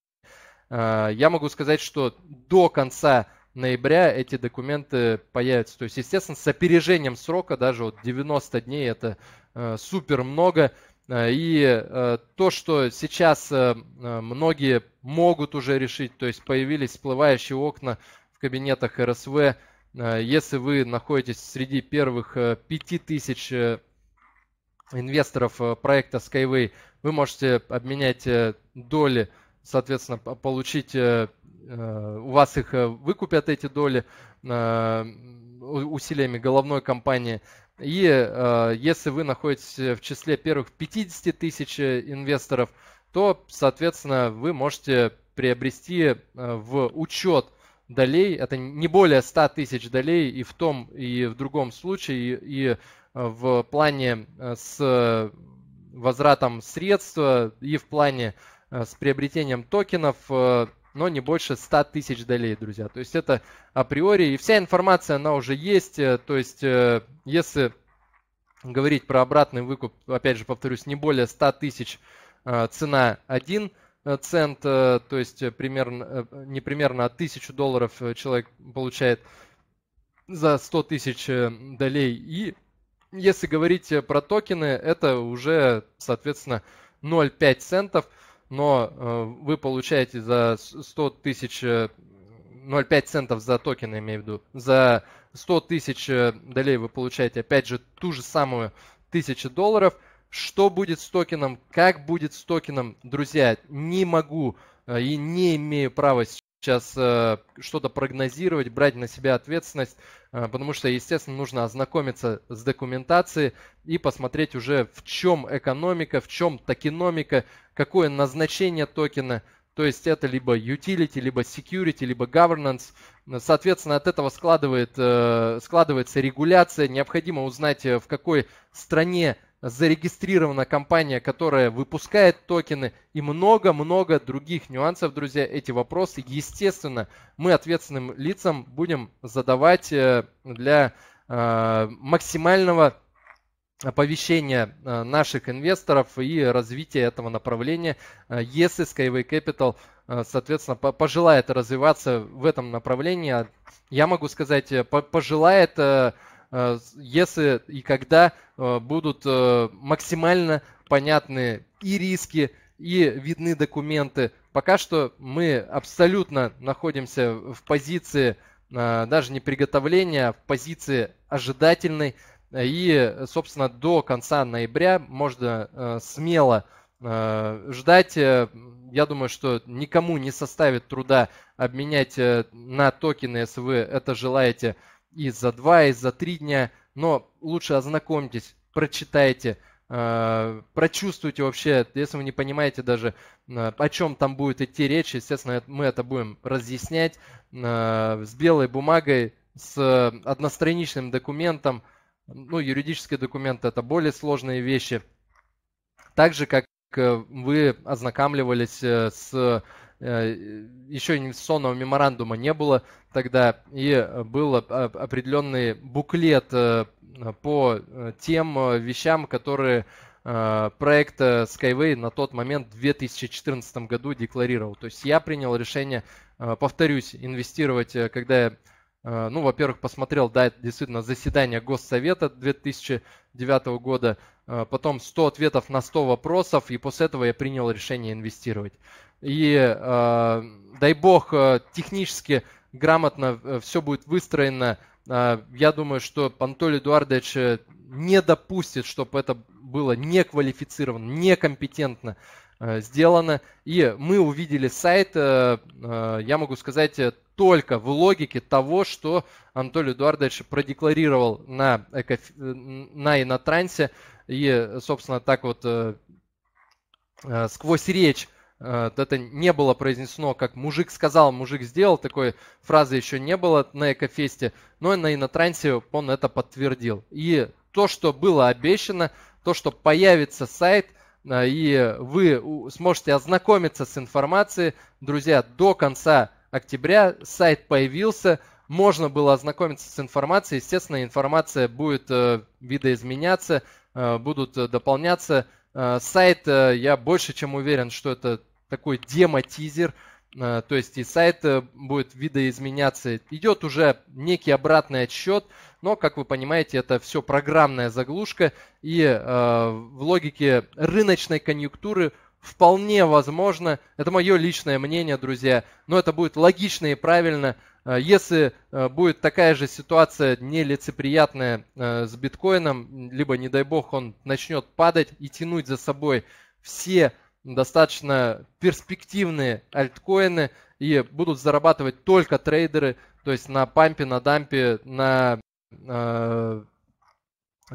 Я могу сказать, что до конца ноября эти документы появятся. То есть, естественно, с опережением срока, даже вот 90 дней, это супер много. И то, что сейчас многие могут уже решить, то есть появились всплывающие окна кабинетах РСВ. Э, если вы находитесь среди первых 5000 э, э, инвесторов проекта Skyway, вы можете обменять доли, соответственно, получить, у вас их выкупят эти доли усилиями головной компании. И если вы находитесь в числе первых 50 тысяч инвесторов, то, соответственно, вы можете приобрести в учет долей, это не более 100 тысяч долей и в том, и в другом случае, и, и э, в плане э, с возвратом средств, и в плане э, с приобретением токенов, но не больше 100 тысяч долей, друзья. То есть это априори, и вся информация, она уже есть, то есть если говорить про обратный выкуп, опять же повторюсь, не более 100 тысяч, цена 1 – Э, цент, э, то есть э, примерно, не примерно, а тысячу долларов человек получает за 100 тысяч долей. И если говорить про токены, это уже, соответственно, 0,5 центов, но вы получаете за 100 тысяч, 0,5 центов за токены, имею в виду, за 100 тысяч долей вы получаете, опять же, ту же самую тысячу долларов – что будет с токеном, как будет с токеном, друзья, не могу э, и не имею права сейчас э, что-то прогнозировать, брать на себя ответственность, э, потому что, естественно, нужно ознакомиться с документацией и посмотреть уже в чем экономика, в чем токеномика, какое назначение токена. То есть это либо utility, либо security, либо governance. Соответственно, от этого складывает, складывается регуляция. Необходимо узнать, в какой стране зарегистрирована компания, которая выпускает токены и много-много других нюансов, друзья. Эти вопросы, естественно, мы ответственным лицам будем задавать э, для э, максимального оповещения э, наших инвесторов и развития этого направления, если Skyway Capital, соответственно, пожелает развиваться в этом направлении. А я могу сказать, пожелает Э, если и когда э, будут э, максимально понятны и риски, и видны документы. Пока что мы абсолютно находимся в позиции даже не приготовления, а в позиции ожидательной. И, собственно, до конца ноября можно смело ждать. Я думаю, что никому не составит труда обменять на токены, если вы это желаете, и за два, и за три дня, но лучше ознакомьтесь, прочитайте, э, прочувствуйте вообще, если вы не понимаете даже, э, о чем там будет идти речь, естественно, мы это будем разъяснять э, с белой бумагой, с одностраничным документом, ну, юридические документы – это более сложные вещи. Так же, как вы ознакомливались с Э, еще инвестиционного меморандума не было тогда, и э, был определенный буклет э, по тем вещам, которые проект Skyway на тот момент в 2014 году декларировал. То есть я принял решение, повторюсь, инвестировать, когда я Э, ну, во-первых, посмотрел, да, это действительно заседание Госсовета 2009 года, э, потом 100 ответов на 100 вопросов, и после этого я принял решение инвестировать. И, э, дай бог, технически грамотно все будет выстроено. Я думаю, что Антолий Эдуардович не допустит, чтобы это было неквалифицированно, некомпетентно. Э, сделано. И мы увидели сайт, э, э, я могу сказать, только в логике того, что Анатолий Эдуардович продекларировал на, эко, на Инотрансе. И, собственно, так вот сквозь речь это не было произнесено, как мужик сказал, мужик сделал, такой фразы еще не было на Экофесте, но на Инотрансе он это подтвердил. И то, что было обещано, то, что появится сайт – а, и вы сможете ознакомиться с информацией. Друзья, до конца октября сайт появился, можно было ознакомиться с информацией. Естественно, информация будет э, видоизменяться, э, будут дополняться. Э, сайт, я больше чем уверен, что это такой демо-тизер – Э, то есть и сайт э, будет видоизменяться. Идет уже некий обратный отсчет, но, как вы понимаете, это все программная заглушка, и э, в логике рыночной конъюнктуры вполне возможно, это мое личное мнение, друзья, но это будет логично и правильно, э, если будет такая же ситуация нелицеприятная с биткоином, либо, не дай бог, он начнет падать и тянуть за собой все достаточно перспективные альткоины и будут зарабатывать только трейдеры, то есть на пампе, на дампе, на э,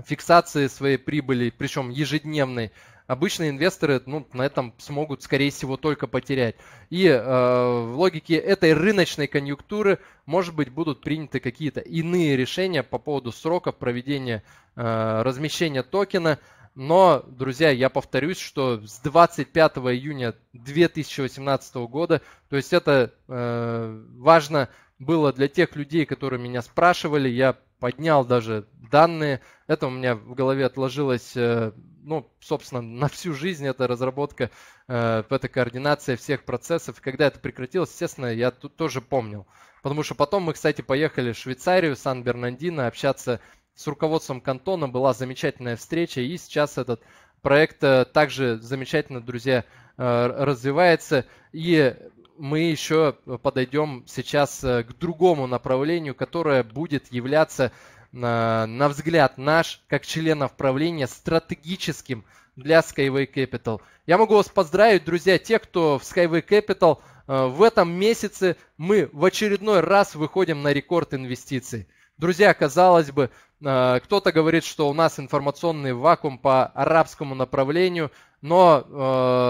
фиксации своей прибыли, причем ежедневной. Обычные инвесторы ну, на этом смогут, скорее всего, только потерять. И э, в логике этой рыночной конъюнктуры, может быть, будут приняты какие-то иные решения по поводу сроков проведения э, размещения токена – но, друзья, я повторюсь, что с 25 июня 2018 года, то есть это э, важно было для тех людей, которые меня спрашивали, я поднял даже данные, это у меня в голове отложилось, э, ну, собственно, на всю жизнь эта разработка, э, эта координация всех процессов. Когда это прекратилось, естественно, я тут тоже помнил. Потому что потом мы, кстати, поехали в Швейцарию, Сан-Бернандино общаться с руководством Кантона была замечательная встреча, и сейчас этот проект э, также замечательно, друзья, э, развивается. И мы еще подойдем сейчас э, к другому направлению, которое будет являться, на на взгляд наш, как членов правления, стратегическим для Skyway Capital. Я могу вас поздравить, друзья, те, кто в Skyway Capital в этом месяце мы в очередной раз выходим на рекорд инвестиций. Друзья, казалось бы, э, кто-то говорит, что у нас информационный вакуум по арабскому направлению, но,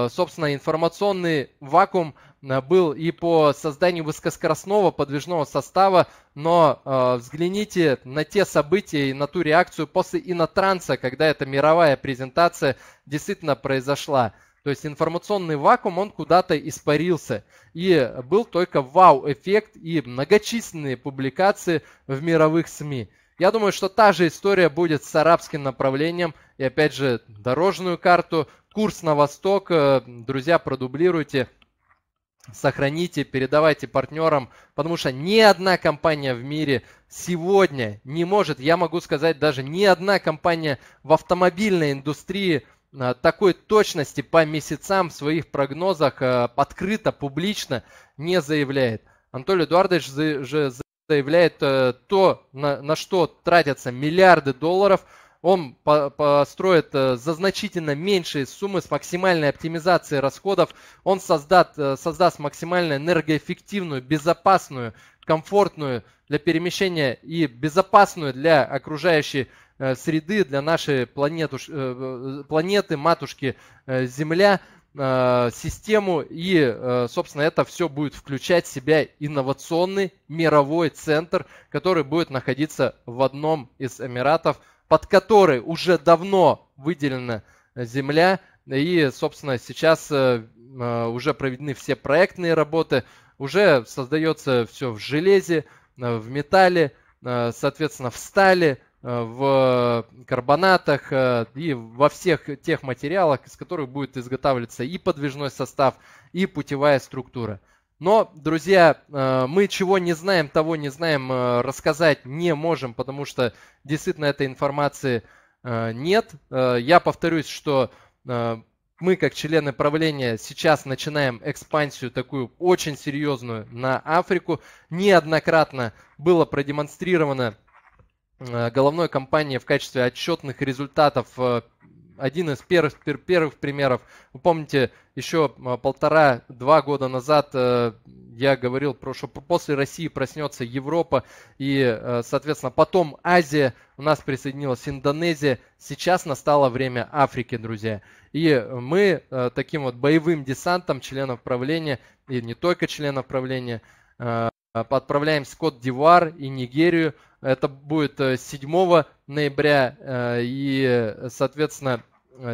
э, собственно, информационный вакуум э, был и по созданию высокоскоростного подвижного состава, но взгляните на те события и на ту реакцию после инотранса, когда эта мировая презентация действительно произошла. То есть информационный вакуум, он куда-то испарился. И был только вау-эффект и многочисленные публикации в мировых СМИ. Я думаю, что та же история будет с арабским направлением. И опять же, дорожную карту, курс на восток. Э, друзья, продублируйте, сохраните, передавайте партнерам. Потому что ни одна компания в мире сегодня не может, я могу сказать, даже ни одна компания в автомобильной индустрии – Э, такой точности по месяцам в своих прогнозах э, открыто, публично не заявляет. Анатолий Эдуардович же заявляет э, то, на, на что тратятся миллиарды долларов. Он построит за значительно меньшие суммы с максимальной оптимизацией расходов. Он создаст, создаст максимально энергоэффективную, безопасную, комфортную для перемещения и безопасную для окружающей Э, среды для нашей планету, э, э, планеты, матушки Земля, систему. И, собственно, это все будет включать в себя инновационный мировой центр, который будет находиться в одном из Эмиратов, под который уже давно выделена земля. И, собственно, сейчас уже проведены все проектные работы, уже создается все в железе, в металле, соответственно, в стали – Э, в карбонатах э, и во всех тех материалах, из которых будет изготавливаться и подвижной состав, и путевая структура. Но, друзья, э, мы чего не знаем, того не знаем, рассказать не можем, потому что действительно этой информации нет. Я повторюсь, что мы, как члены правления, сейчас начинаем экспансию такую очень серьезную на Африку. Неоднократно было продемонстрировано Э, головной компании в качестве отчетных результатов э, один из первых, первых примеров. Вы помните, еще э, полтора-два года назад я говорил, про, что после России проснется Европа и, соответственно, потом Азия, у нас присоединилась Индонезия, сейчас настало время Африки, друзья. И мы таким вот боевым десантом членов правления, и не только членов правления, отправляемся в Кот-Дивуар и Нигерию, это будет 7 э, ноября э, и, соответственно,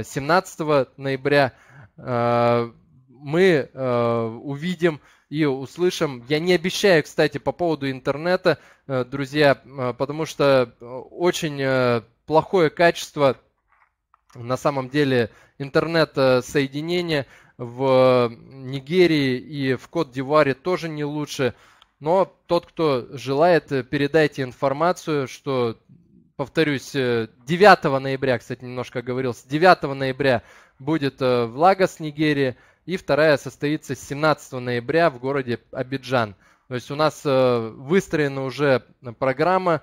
17 э, ноября мы увидим и услышим. Я не обещаю, кстати, по поводу интернета, друзья, потому что очень плохое качество на самом деле интернет-соединение в Нигерии и в Кот-Дивуаре тоже не лучше. Но тот, кто желает, э, передайте информацию, что, повторюсь, 9 э, ноября, кстати, немножко оговорился, 9 ноября будет э, в Лагос, Нигерии, и вторая состоится 17 ноября в городе Абиджан. То есть у нас выстроена уже программа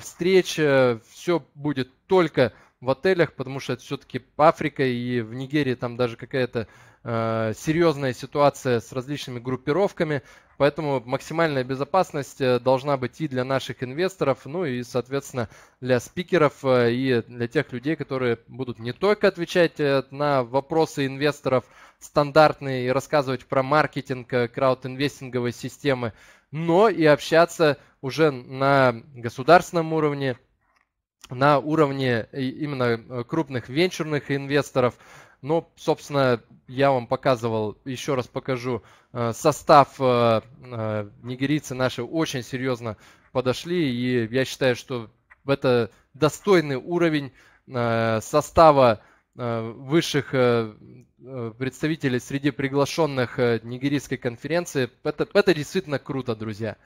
встреч, все будет только в отелях, потому что это все-таки Африка, и в Нигерии там даже какая-то Э, серьезная ситуация с различными группировками, поэтому максимальная безопасность э, должна быть и для наших инвесторов, ну и, соответственно, для спикеров э, и для тех людей, которые будут не только отвечать на вопросы инвесторов стандартные и рассказывать про маркетинг краудинвестинговой системы, но и общаться уже на государственном уровне, на уровне именно крупных венчурных инвесторов – но, ну, собственно, я вам показывал, еще раз покажу, э, состав э, э, нигерийцы наши очень серьезно подошли, и я считаю, что это достойный уровень состава высших представителей среди приглашенных нигерийской конференции. Это, это действительно круто, друзья.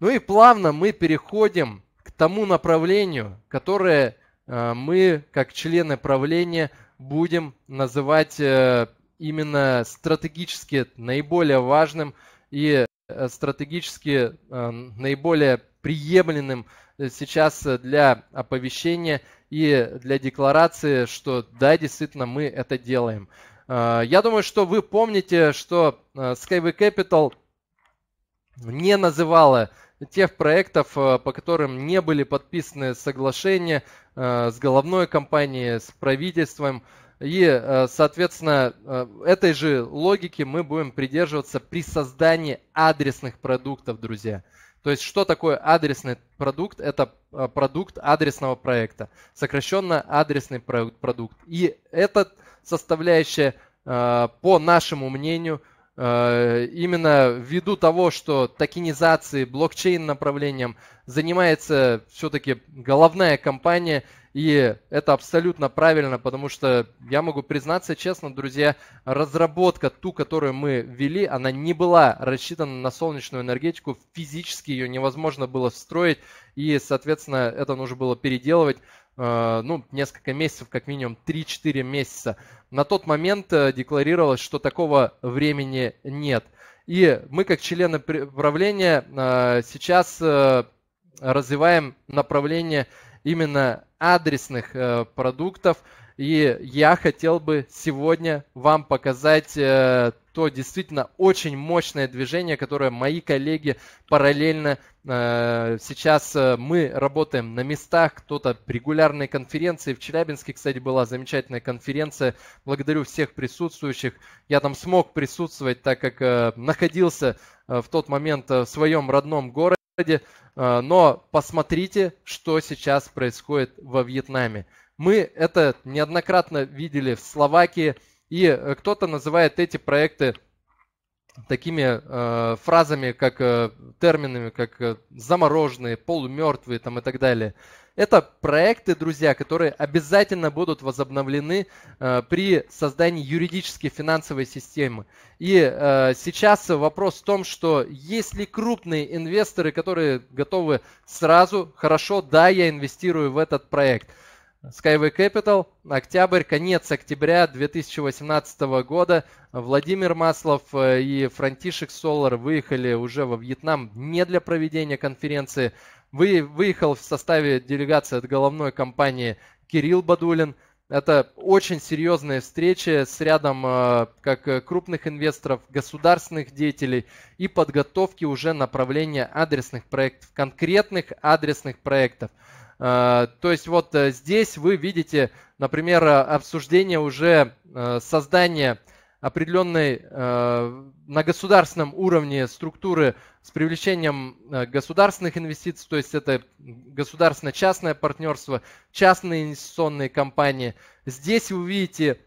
Ну и плавно мы переходим к тому направлению, которое Э, мы, как члены правления, будем называть э, именно стратегически наиболее важным и э, стратегически наиболее приемленным сейчас для оповещения и для декларации, что да, действительно, мы это делаем. Я думаю, что вы помните, что Skyway Capital не называла тех проектов, э, по которым не были подписаны соглашения э, с головной компанией, с правительством. И, э, соответственно, этой же логики мы будем придерживаться при создании адресных продуктов, друзья. То есть, что такое адресный продукт? Это продукт адресного проекта, сокращенно адресный продукт. И эта составляющая, по нашему мнению, Э, именно ввиду того, что токенизации блокчейн направлением занимается все-таки головная компания, и это абсолютно правильно, потому что я могу признаться честно, друзья, разработка ту, которую мы вели, она не была рассчитана на солнечную энергетику, физически ее невозможно было встроить, и, соответственно, это нужно было переделывать. Э, ну, несколько месяцев, как минимум 3-4 месяца. На тот момент э, декларировалось, что такого времени нет. И мы, как члены правления, э, сейчас развиваем направление именно адресных продуктов. И я хотел бы сегодня вам показать то действительно очень мощное движение, которое мои коллеги параллельно э, сейчас э, мы работаем на местах, кто-то регулярные конференции. В Челябинске, кстати, была замечательная конференция. Благодарю всех присутствующих. Я там смог присутствовать, так как э, находился в тот момент в своем родном городе городе, но посмотрите, что сейчас происходит во Вьетнаме. Мы это неоднократно видели в Словакии, и э, кто-то называет эти проекты такими э, фразами, как э, терминами, как э, замороженные, полумертвые там и так далее. Это проекты, друзья, которые обязательно будут возобновлены э, при создании юридической финансовой системы. И э, сейчас вопрос в том, что есть ли крупные инвесторы, которые готовы сразу, хорошо, да, я инвестирую в этот проект – Skyway Capital, октябрь, конец октября 2018 года. Владимир Маслов э, и Франтишек Солар выехали уже во Вьетнам не для проведения конференции. Вы, выехал в составе делегации от головной компании Кирилл Бадулин. Это очень серьезные встречи с рядом э, как э, крупных инвесторов, государственных деятелей и подготовки уже направления адресных проектов, конкретных адресных проектов. Э, то есть вот э, здесь вы видите, например, э, обсуждение уже создания определенной на государственном уровне структуры с привлечением государственных инвестиций, то есть это государственно-частное партнерство, частные инвестиционные компании. Здесь вы видите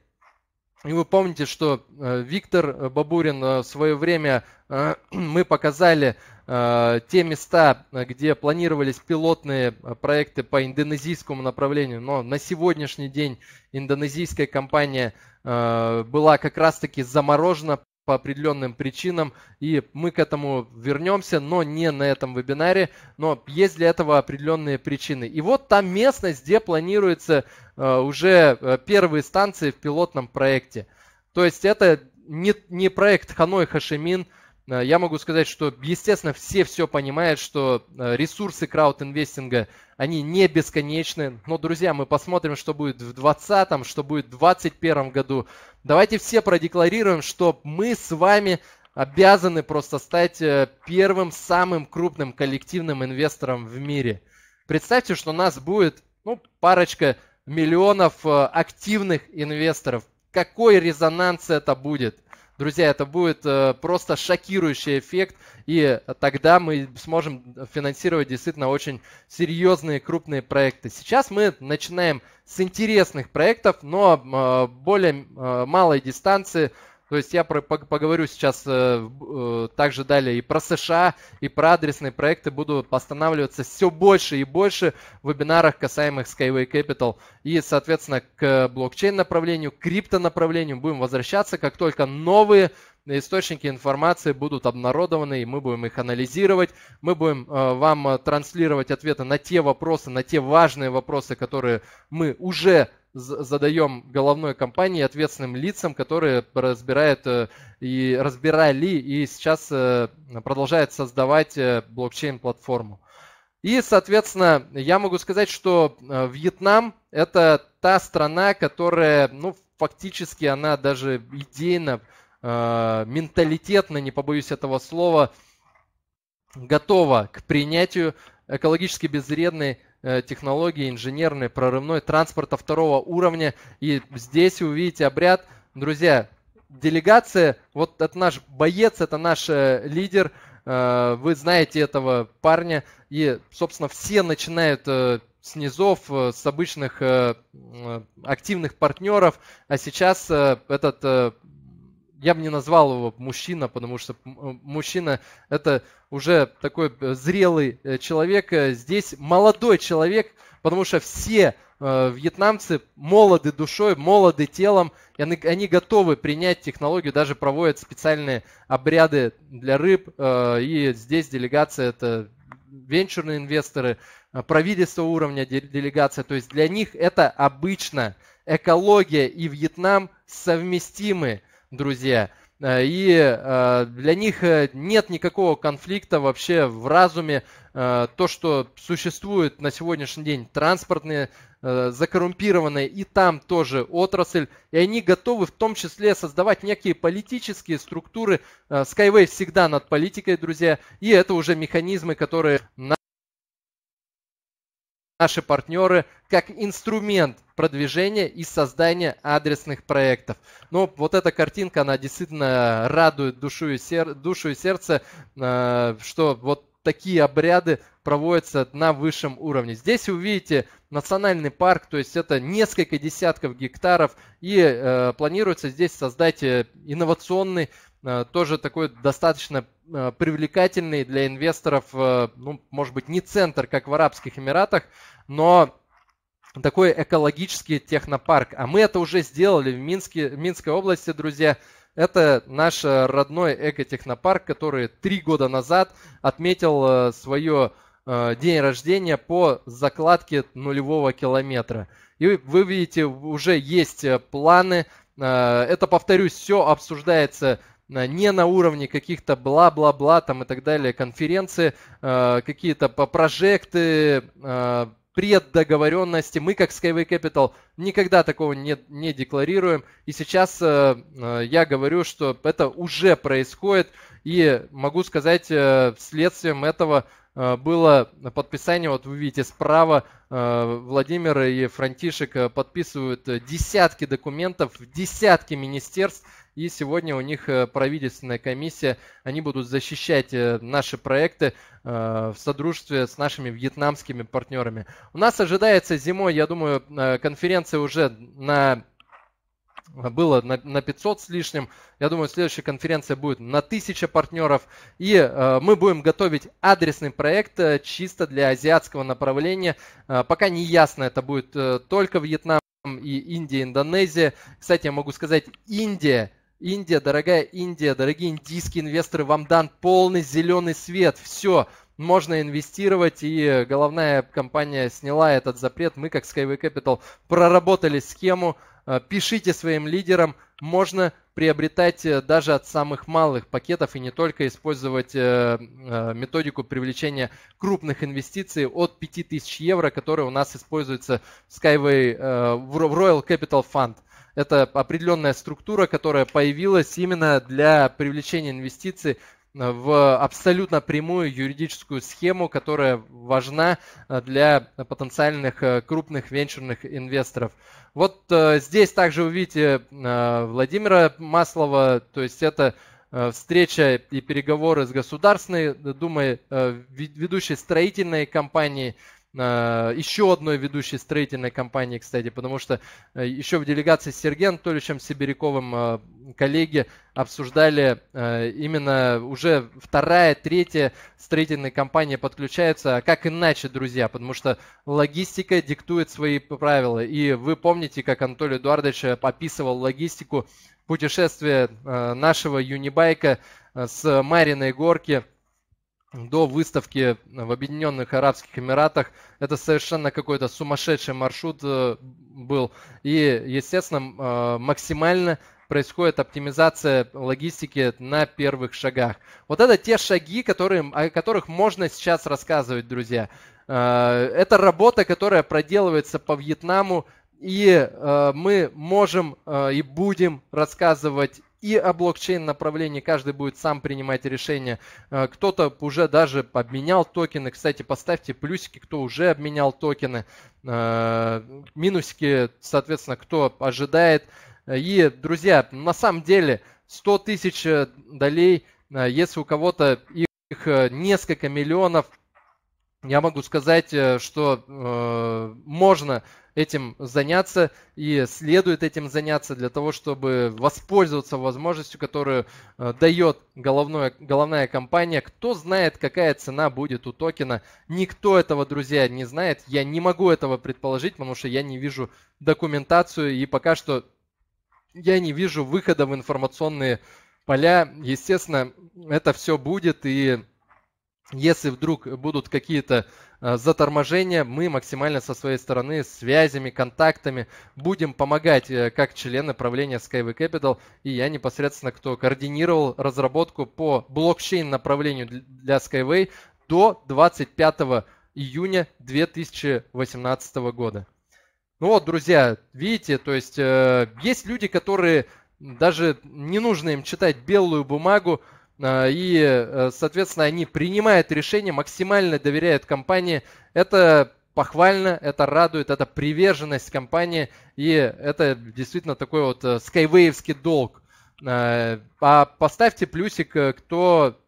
и вы помните, что э, Виктор э, Бабурин э, в свое время (clears throat) мы показали те места, где планировались пилотные проекты по индонезийскому направлению, но на сегодняшний день индонезийская компания была как раз-таки заморожена по определенным причинам, и мы к этому вернемся, но не на этом вебинаре, но есть для этого определенные причины. И вот та местность, где планируются э, уже э, первые станции в пилотном проекте. То есть это не, не проект Ханой-Хашимин, Э, я могу сказать, что, естественно, все все понимают, что э, ресурсы крауд-инвестинга, они не бесконечны. Но, друзья, мы посмотрим, что будет в 2020, что будет в 2021 году. Давайте все продекларируем, что мы с вами обязаны просто стать э, первым самым крупным коллективным инвестором в мире. Представьте, что у нас будет ну, парочка миллионов активных инвесторов. Какой резонанс это будет? Друзья, это будет э, просто шокирующий эффект, и тогда мы сможем финансировать действительно очень серьезные крупные проекты. Сейчас мы начинаем с интересных проектов, но э, более э, малой дистанции – то есть я про, поговорю сейчас э, э, также далее и про США, и про адресные проекты. Буду постанавливаться все больше и больше в вебинарах, касаемых Skyway Capital. И, соответственно, к блокчейн-направлению, крипто-направлению будем возвращаться, как только новые источники информации будут обнародованы, и мы будем их анализировать. Мы будем э, вам транслировать ответы на те вопросы, на те важные вопросы, которые мы уже задаем головной компании, ответственным лицам, которые разбирают э, и разбирали и сейчас э, продолжают создавать э, блокчейн-платформу. И, соответственно, я могу сказать, что Вьетнам – это та страна, которая, ну, фактически она даже идейно, менталитетно, не побоюсь этого слова, готова к принятию экологически безвредной Э, технологии инженерной, прорывной, транспорта второго уровня. И здесь вы увидите обряд. Друзья, делегация, вот это наш боец, это наш э, лидер, э, вы знаете этого парня, и, собственно, все начинают с низов, с обычных активных партнеров, а сейчас этот я бы не назвал его мужчина, потому что э, мужчина это уже такой э, зрелый э, человек. Здесь молодой человек, потому что все вьетнамцы молоды душой, молоды телом, и они, они готовы принять технологию, даже проводят специальные обряды для рыб. И здесь делегация это венчурные инвесторы, правительство уровня делегация. То есть для них это обычно экология и Вьетнам совместимы друзья. Э, и э, для них э, нет никакого конфликта вообще в разуме. То, что существует на сегодняшний день транспортные, закоррумпированные и там тоже отрасль. И они готовы в том числе создавать некие политические структуры. Skyway всегда над политикой, друзья. И это уже механизмы, которые наши партнеры как инструмент продвижения и создания адресных проектов. Но ну, вот эта картинка, она действительно радует душу и, сер... душу и сердце, э, что вот такие обряды проводятся на высшем уровне. Здесь вы видите национальный парк, то есть это несколько десятков гектаров, и э, планируется здесь создать э, инновационный Э, тоже такой достаточно э, привлекательный для инвесторов, э, ну, может быть, не центр, как в Арабских Эмиратах, но такой экологический технопарк. А мы это уже сделали в Минске, в Минской области, друзья. Это наш родной экотехнопарк, который три года назад отметил свое день рождения по закладке нулевого километра. И вы видите, уже есть планы. Это, повторюсь, все обсуждается не на уровне каких-то бла-бла-бла там и так далее, конференции, э, какие-то прожекты, э, преддоговоренности. Мы, как Skyway Capital, никогда такого не, не декларируем. И сейчас э, я говорю, что это уже происходит. И могу сказать, э, следствием этого было подписание, вот вы видите справа, э, Владимир и Франтишек подписывают десятки документов, десятки министерств, и сегодня у них э, правительственная комиссия, они будут защищать э, наши проекты э, в содружестве с нашими вьетнамскими партнерами. У нас ожидается зимой, я думаю, конференция уже на было на, на 500 с лишним. Я думаю, следующая конференция будет на 1000 партнеров. И э, мы будем готовить адресный проект э, чисто для азиатского направления. Э, пока не ясно, это будет э, только Вьетнам и Индия, Индонезия. Кстати, я могу сказать, Индия Индия, дорогая Индия, дорогие индийские инвесторы, вам дан полный зеленый свет. Все, можно инвестировать, и головная компания сняла этот запрет. Мы, как Skyway Capital, проработали схему. Э, пишите своим лидерам, можно приобретать э, даже от самых малых пакетов и не только использовать э, э, методику привлечения крупных инвестиций от 5000 евро, которые у нас используются в Skyway, в Royal Capital Fund. Это определенная структура, которая появилась именно для привлечения инвестиций в абсолютно прямую юридическую схему, которая важна э, для потенциальных э, крупных венчурных инвесторов. Вот э, здесь также увидите Владимира Маслова, то есть это встреча и переговоры с Государственной Думой, ведущей строительной компанией. Э, еще одной ведущей строительной компании, кстати, потому что э, еще в делегации с Сергеем Анатольевичем Сибиряковым э, коллеги обсуждали именно уже вторая, третья строительная компания подключается. А как иначе, друзья? Потому что логистика диктует свои правила. И вы помните, как Анатолий Эдуардович описывал логистику путешествия нашего юнибайка с Мариной горки – до выставки э, в Объединенных Арабских Эмиратах. Это совершенно какой-то сумасшедший маршрут э, был. И, естественно, э, максимально происходит оптимизация логистики на первых шагах. Вот это те шаги, которые, о которых можно сейчас рассказывать, друзья. Это работа, которая проделывается по Вьетнаму, и мы можем и будем рассказывать и о блокчейн направлении. Каждый будет сам принимать решение. Э, кто-то уже даже обменял токены. Кстати, поставьте плюсики, кто уже обменял токены. Э, минусики, соответственно, кто ожидает. Э, и, друзья, на самом деле 100 тысяч долей, если у кого-то их несколько миллионов, я могу сказать, что э, можно этим заняться и следует этим заняться для того, чтобы воспользоваться возможностью, которую э, дает головное, головная компания. Кто знает, какая цена будет у токена? Никто этого, друзья, не знает. Я не могу этого предположить, потому что я не вижу документацию и пока что я не вижу выхода в информационные поля. Естественно, это все будет и если вдруг будут какие-то Э, за торможение мы максимально со своей стороны связями, контактами будем помогать э, как члены правления Skyway Capital и я непосредственно, кто координировал разработку по блокчейн направлению для Skyway до 25 июня 2018 года. Ну вот, друзья, видите, то есть э, есть люди, которые даже не нужно им читать белую бумагу, а, и, э, соответственно, они принимают решение, максимально доверяют компании. Это похвально, это радует, это приверженность компании, и это действительно такой вот э, скайвеевский долг. А, а поставьте плюсик, э, кто,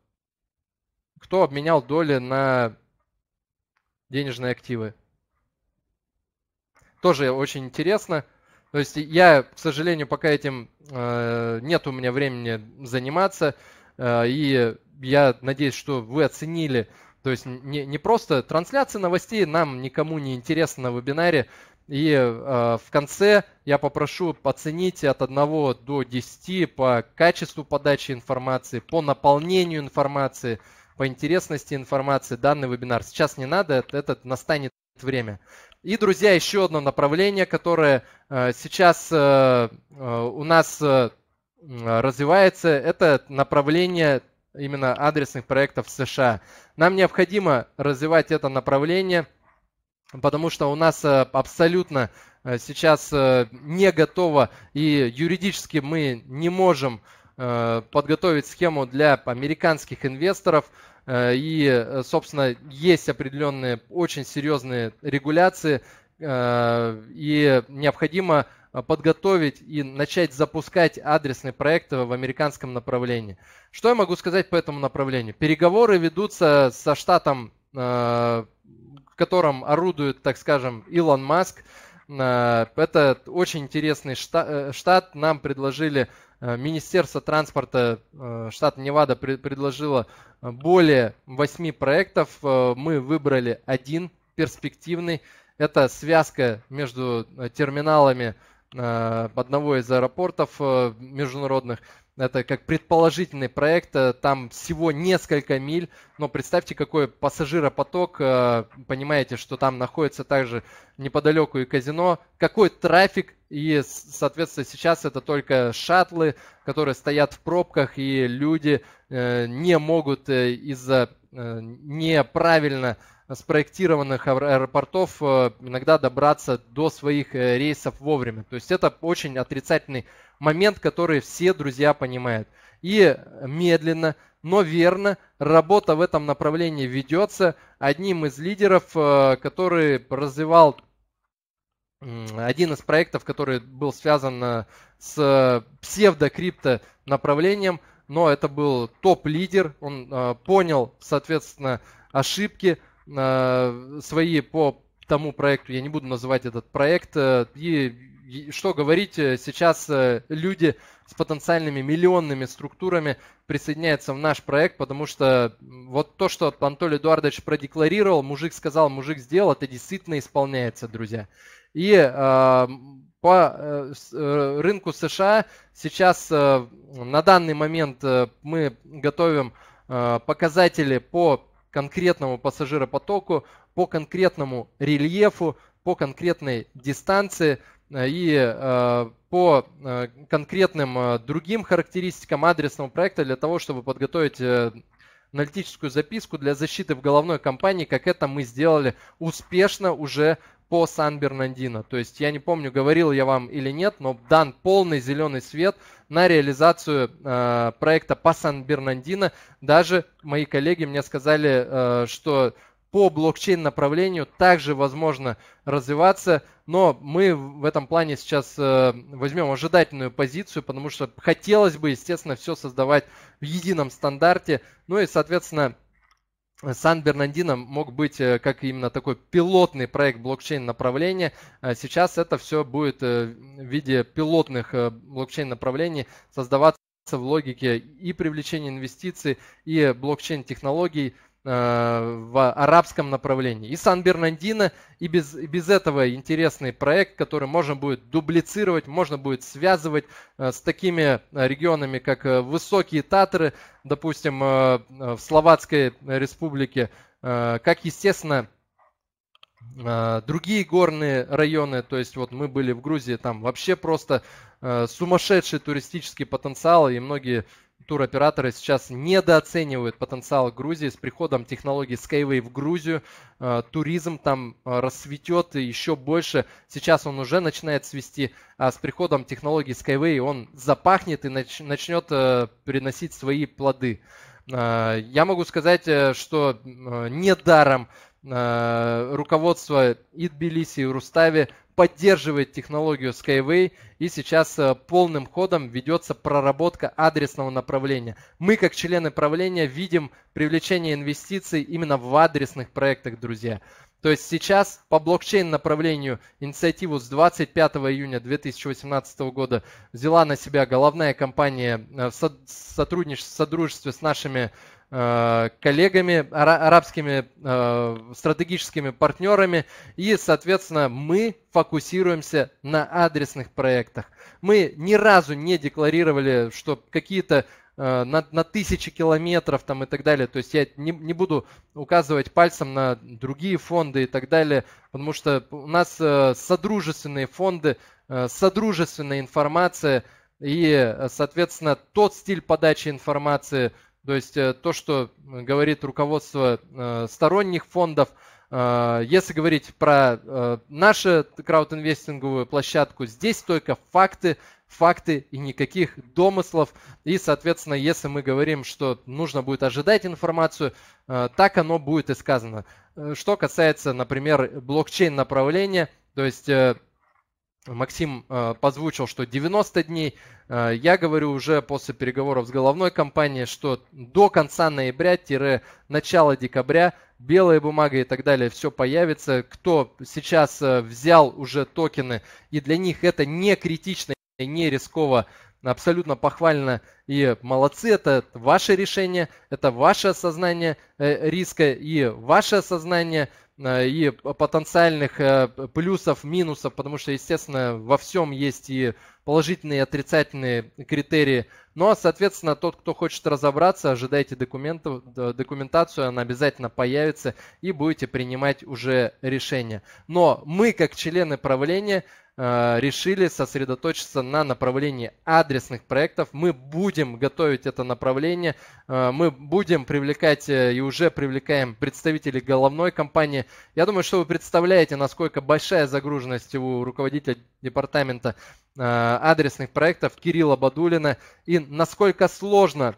кто обменял доли на денежные активы. Тоже очень интересно. То есть я, к сожалению, пока этим нет у меня времени заниматься. Э, и я надеюсь, что вы оценили, то есть не, не просто трансляция новостей, нам никому не интересно на вебинаре. И э, в конце я попрошу оценить от 1 до 10 по качеству подачи информации, по наполнению информации, по интересности информации данный вебинар. Сейчас не надо, этот настанет время. И, друзья, еще одно направление, которое э, сейчас э, э у нас э, а, развивается это направление именно адресных проектов в США. Нам необходимо развивать это направление, потому что у нас э, абсолютно э, сейчас э, не готово и юридически мы не можем подготовить схему для американских инвесторов. И, собственно, есть определенные очень серьезные регуляции, и необходимо Э, подготовить и начать запускать адресные проекты в американском направлении. Что я могу сказать по этому направлению? Переговоры ведутся со штатом, э, в котором орудует, так скажем, Илон Маск. Э, это очень интересный штат. Нам предложили Министерство транспорта штата Невада предложило более 8 проектов. Мы выбрали один перспективный. Это связка между терминалами Э, одного из аэропортов э, международных. Это как предположительный проект, э, там всего несколько миль, но представьте, какой пассажиропоток, понимаете, что там находится также неподалеку и казино, какой трафик, и, соответственно, сейчас это только шатлы которые стоят в пробках, и люди не могут из-за неправильно спроектированных аэропортов э, иногда добраться до своих э, рейсов вовремя. То есть это очень отрицательный момент, который все друзья понимают. И медленно, но верно, работа в этом направлении ведется. Одним из лидеров, э, который развивал один из проектов, который был связан с псевдокрипто направлением, но это был топ-лидер, он понял, соответственно, ошибки, Э, свои по тому проекту, я не буду называть этот проект, э, и что говорить, э, сейчас люди с потенциальными миллионными структурами присоединяются в наш проект, потому что вот то, что Анатолий Эдуардович продекларировал, мужик сказал, мужик сделал, это действительно исполняется, друзья. И по рынку США сейчас на данный момент мы готовим показатели по конкретному пассажиропотоку, по конкретному рельефу, по конкретной дистанции э, и э, по э, конкретным другим характеристикам адресного проекта для того, чтобы подготовить аналитическую записку для защиты в головной компании, как это мы сделали успешно уже по Сан-Бернандино. То есть я не помню, говорил я вам или нет, но дан полный зеленый свет на реализацию э, проекта по Сан-Бернандино. Даже мои коллеги мне сказали, э, что по блокчейн-направлению также возможно развиваться, но мы в этом плане сейчас э, возьмем ожидательную позицию, потому что хотелось бы, естественно, все создавать в едином стандарте, ну и, соответственно, Сан-Бернандино мог быть э, как именно такой пилотный проект блокчейн направления. Э, сейчас это все будет э, в виде пилотных блокчейн направлений создаваться в логике и привлечения инвестиций, и блокчейн-технологий, Э, в арабском направлении. И Сан-Бернандино, и без, и без этого интересный проект, который можно будет дублицировать, можно будет связывать э, с такими э, регионами, как Высокие Татры, допустим, в Словацкой республике, как, естественно, другие горные районы, то есть вот мы были в Грузии, там вообще просто сумасшедший туристический потенциал, и многие туроператоры сейчас недооценивают потенциал Грузии. С приходом технологии Skyway в Грузию э, туризм там э, расцветет еще больше. Сейчас он уже начинает свести, а с приходом технологии Skyway он запахнет и начнет э, приносить свои плоды. Я могу сказать, что недаром руководство и Тбилиси, и Рустави – поддерживает технологию Skyway, и сейчас э, полным ходом ведется проработка адресного направления. Мы, как члены правления, видим привлечение инвестиций именно в адресных проектах, друзья. То есть сейчас по блокчейн-направлению инициативу с 25 июня 2018 года взяла на себя головная компания э, в сотрудничестве с нашими э, коллегами, арабскими э, стратегическими партнерами. И, соответственно, мы фокусируемся на адресных проектах. Мы ни разу не декларировали, что какие-то Э, на, на тысячи километров там и так далее. То есть я не, не буду указывать пальцем на другие фонды и так далее, потому что у нас э, содружественные фонды, э, содружественная информация и, э, соответственно, тот стиль подачи информации, то есть э, то, что говорит руководство э, сторонних фондов, э, если говорить про нашу краудинвестинговую площадку, здесь только факты, факты и никаких домыслов. И, соответственно, если мы говорим, что нужно будет ожидать информацию, э, так оно будет и сказано. Э, что касается, например, блокчейн направления, то есть э, Максим позвучил, что 90 дней. Я говорю уже после переговоров с головной компанией, что до конца ноября-начала декабря белая бумага и так далее, все появится. Кто сейчас взял уже токены, и для них это не критично, не рисково, абсолютно похвально и молодцы. Это ваше решение, это ваше осознание э, риска и ваше осознание э, и потенциальных э, плюсов, минусов, потому что, естественно, во всем есть и положительные, и отрицательные критерии. Но, ну, а, соответственно, тот, кто хочет разобраться, ожидайте документов, документацию, она обязательно появится и будете принимать уже решение. Но мы, как члены правления, Э, решили сосредоточиться на направлении адресных проектов. Мы будем готовить это направление, э, мы будем привлекать э, и уже привлекаем представителей головной компании. Я думаю, что вы представляете, насколько большая загруженность у руководителя департамента адресных проектов Кирилла Бадулина и насколько сложно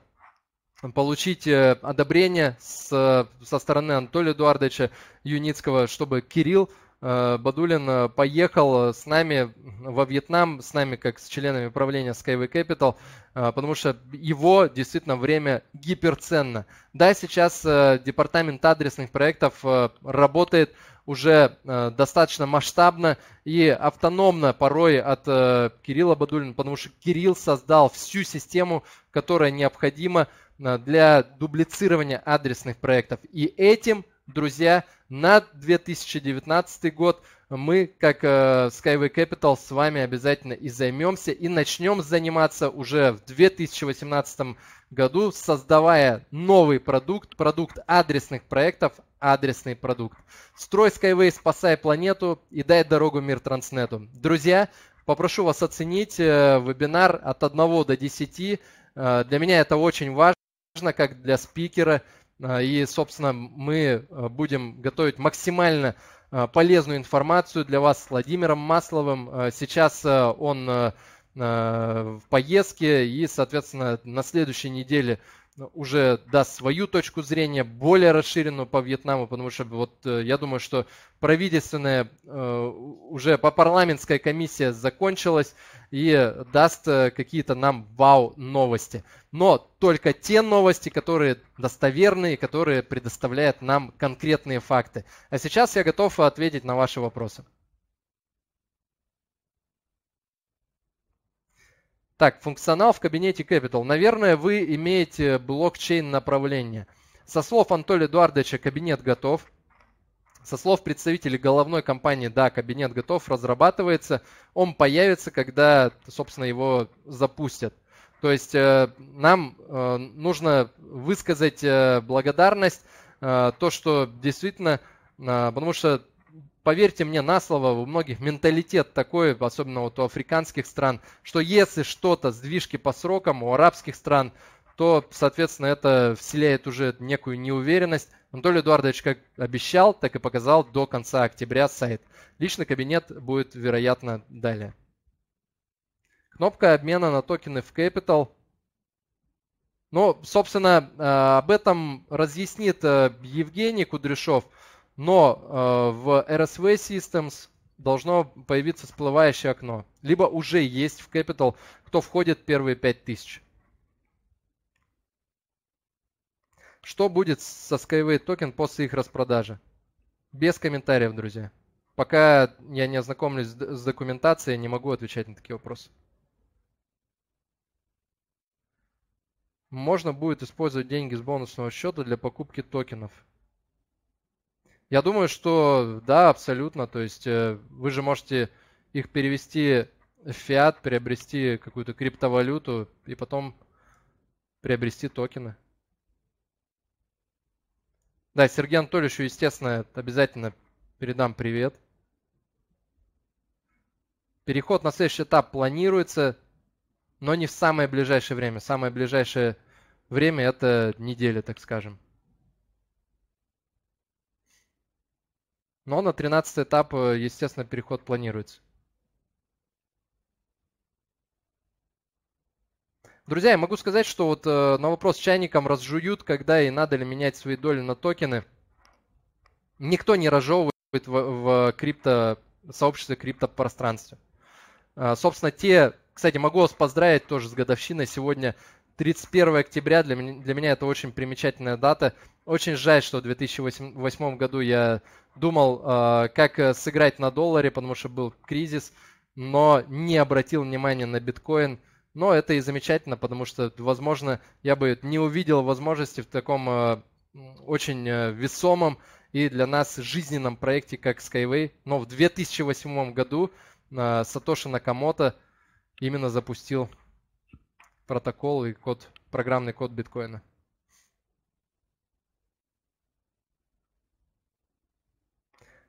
получить одобрение со стороны Анатолия Эдуардовича Юницкого, чтобы Кирилл Э, Бадулин э, поехал с нами во Вьетнам, с нами как с членами правления Skyway Capital, э, потому что его действительно время гиперценно. Да, сейчас департамент адресных проектов работает уже достаточно масштабно и автономно порой от Кирилла Бадулина, потому что Кирилл создал всю систему, которая необходима для дублицирования адресных проектов. И этим друзья, на 2019 год мы, как э, Skyway Capital, с вами обязательно и займемся, и начнем заниматься уже в 2018 году, создавая новый продукт, продукт адресных проектов, адресный продукт. Строй Skyway, спасай планету и дай дорогу мир Транснету. Друзья, попрошу вас оценить э, вебинар от 1 до 10. Э, для меня это очень важно, как для спикера – а, и, собственно, мы а, будем готовить максимально а, полезную информацию для вас с Владимиром Масловым. Сейчас он в поездке и, соответственно, на следующей неделе ну, уже даст свою точку зрения, более расширенную по Вьетнаму, потому что вот э, я думаю, что правительственная э, уже по парламентской комиссия закончилась и даст э, какие-то нам вау новости. Но только те новости, которые достоверные, которые предоставляют нам конкретные факты. А сейчас я готов ответить на ваши вопросы. Так, функционал в кабинете Capital. Наверное, вы имеете блокчейн направление. Со слов Анатолия Эдуардовича кабинет готов. Со слов представителей головной компании, да, кабинет готов, разрабатывается. Он появится, когда, собственно, его запустят. То есть э, нам э, нужно высказать э, благодарность, то, что действительно, потому что поверьте мне на слово, у многих менталитет такой, особенно вот у африканских стран, что если что-то сдвижки по срокам у арабских стран, то, соответственно, это вселяет уже некую неуверенность. Анатолий Эдуардович как обещал, так и показал до конца октября сайт. Личный кабинет будет, вероятно, далее. Кнопка обмена на токены в Capital. Ну, собственно, э, об этом разъяснит э, Евгений Кудряшов – но э, в RSV Systems должно появиться всплывающее окно. Либо уже есть в Capital, кто входит первые 5000. Что будет со Skyway токен после их распродажи? Без комментариев, друзья. Пока я не ознакомлюсь с документацией, не могу отвечать на такие вопросы. Можно будет использовать деньги с бонусного счета для покупки токенов. Я думаю, что да, абсолютно. То есть э, вы же можете их перевести в фиат, приобрести какую-то криптовалюту и потом приобрести токены. Да, Сергею Анатольевичу, естественно, обязательно передам привет. Переход на следующий этап планируется, но не в самое ближайшее время. Самое ближайшее время это неделя, так скажем. Но на 13 этап, э, естественно, переход планируется. Друзья, я могу сказать, что вот э, на вопрос чайникам разжуют, когда и надо ли менять свои доли на токены. Никто не разжевывает в, в крипто сообществе криптопространстве. Э, а, собственно, те, кстати, могу вас поздравить тоже с годовщиной. Сегодня 31 октября для меня, для меня это очень примечательная дата. Очень жаль, что в 2008 году я думал, э, как э, сыграть на долларе, потому что был кризис, но не обратил внимания на биткоин. Но это и замечательно, потому что, возможно, я бы не увидел возможности в таком э, очень весомом и для нас жизненном проекте, как Skyway. Но в 2008 году Сатоши Накамото именно запустил протокол и код, программный код биткоина.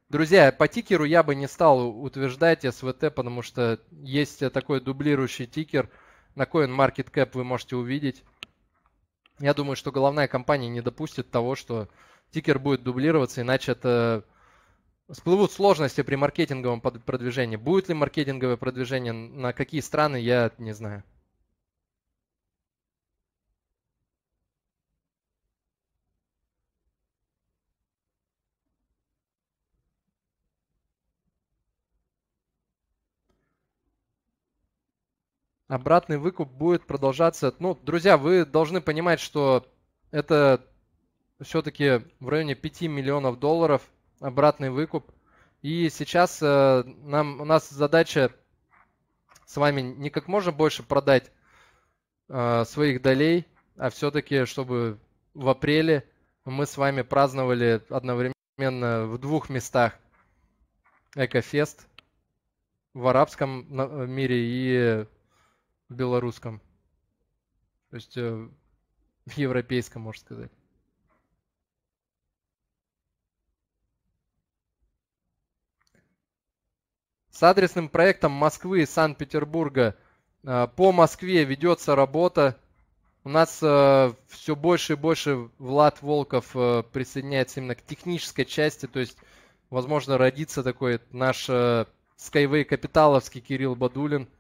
Друзья, по тикеру я бы не стал утверждать СВТ, потому что есть э, такой дублирующий тикер. На CoinMarketCap вы можете увидеть. Я думаю, что головная компания не допустит того, что тикер будет дублироваться, иначе это всплывут сложности при маркетинговом продвижении. Будет ли маркетинговое продвижение, на какие страны, я не знаю. Обратный выкуп будет продолжаться. Ну, друзья, вы должны понимать, что это все-таки в районе 5 миллионов долларов обратный выкуп. И сейчас э, нам, у нас задача с вами не как можно больше продать э, своих долей, а все-таки, чтобы в апреле мы с вами праздновали одновременно в двух местах Экофест в арабском э, мире и белорусском. То есть э, европейском, можно сказать. С адресным проектом Москвы и Санкт-Петербурга э, по Москве ведется работа. У нас э, все больше и больше Влад Волков э, присоединяется именно к технической части, то есть, возможно, родится такой наш Skyway Капиталовский Кирилл Бадулин –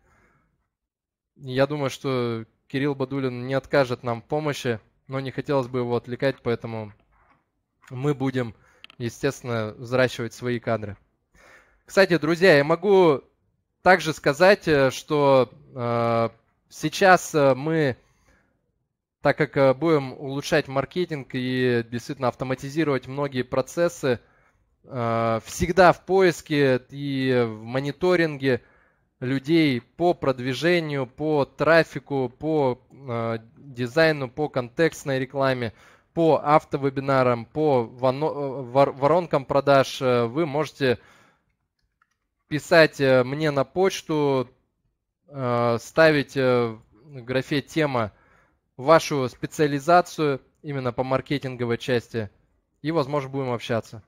я думаю, что Кирилл Бадулин не откажет нам помощи, но не хотелось бы его отвлекать, поэтому мы будем, естественно, взращивать свои кадры. Кстати, друзья, я могу также сказать, э, что э, сейчас э, мы, так как э, будем улучшать маркетинг и действительно автоматизировать многие процессы, э, всегда в поиске и в мониторинге – людей по продвижению, по трафику, по э, дизайну, по контекстной рекламе, по автовебинарам, по э, воронкам продаж э, вы можете писать э, мне на почту, э, ставить в графе тема вашу специализацию именно по маркетинговой части и, возможно, будем общаться.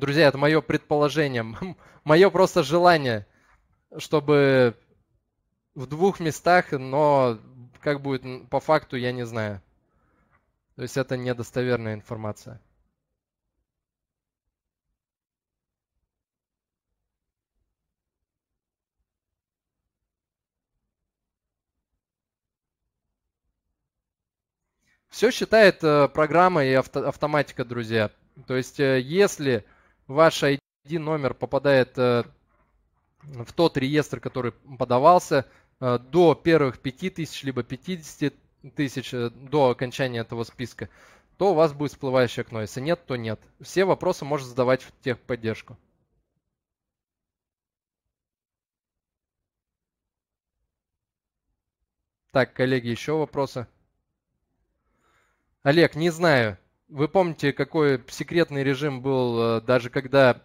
Друзья, это мое предположение, (laughs) мое просто желание, чтобы в двух местах, но как будет по факту, я не знаю. То есть это недостоверная информация. Все считает э, программа и автоматика, друзья. То есть э, если ваш ID номер попадает э, в тот реестр, который подавался э, до первых 5000, либо 50 тысяч э, до окончания этого списка, то у вас будет всплывающее окно. Если нет, то нет. Все вопросы можно задавать в техподдержку. Так, коллеги, еще вопросы? Олег, не знаю. Вы помните, какой секретный режим был, э, даже когда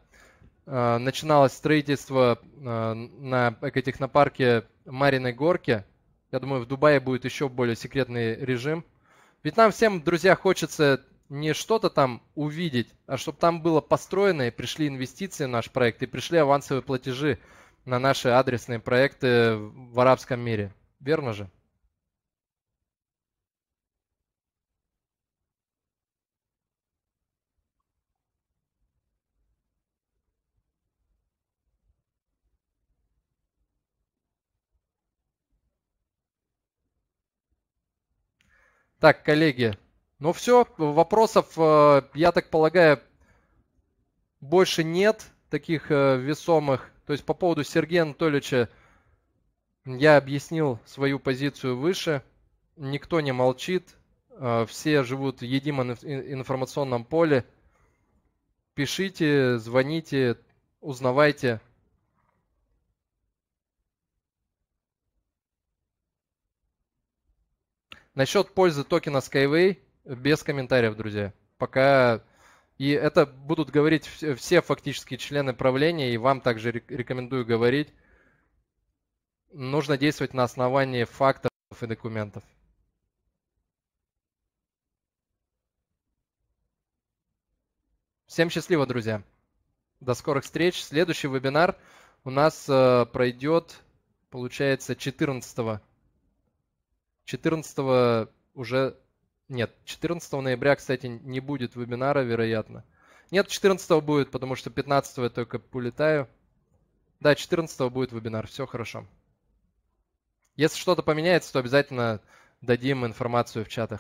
э, начиналось строительство э, на экотехнопарке Мариной Горки. Я думаю, в Дубае будет еще более секретный режим. Ведь нам всем, друзья, хочется не что-то там увидеть, а чтобы там было построено и пришли инвестиции в наш проект, и пришли авансовые платежи на наши адресные проекты в арабском мире. Верно же? Так, коллеги, ну все, вопросов, э, я так полагаю, больше нет таких э, весомых. То есть по поводу Сергея Анатольевича я объяснил свою позицию выше. Никто не молчит, э, все живут в едином информационном поле. Пишите, звоните, узнавайте. Насчет пользы токена Skyway без комментариев, друзья. Пока и это будут говорить все фактически члены правления, и вам также рекомендую говорить. Нужно действовать на основании фактов и документов. Всем счастливо, друзья. До скорых встреч. Следующий вебинар у нас э, пройдет, получается, 14 14 уже... Нет, 14 ноября, кстати, не будет вебинара, вероятно. Нет, 14 будет, потому что 15 я только улетаю. Да, 14 будет вебинар, все хорошо. Если что-то поменяется, то обязательно дадим информацию в чатах.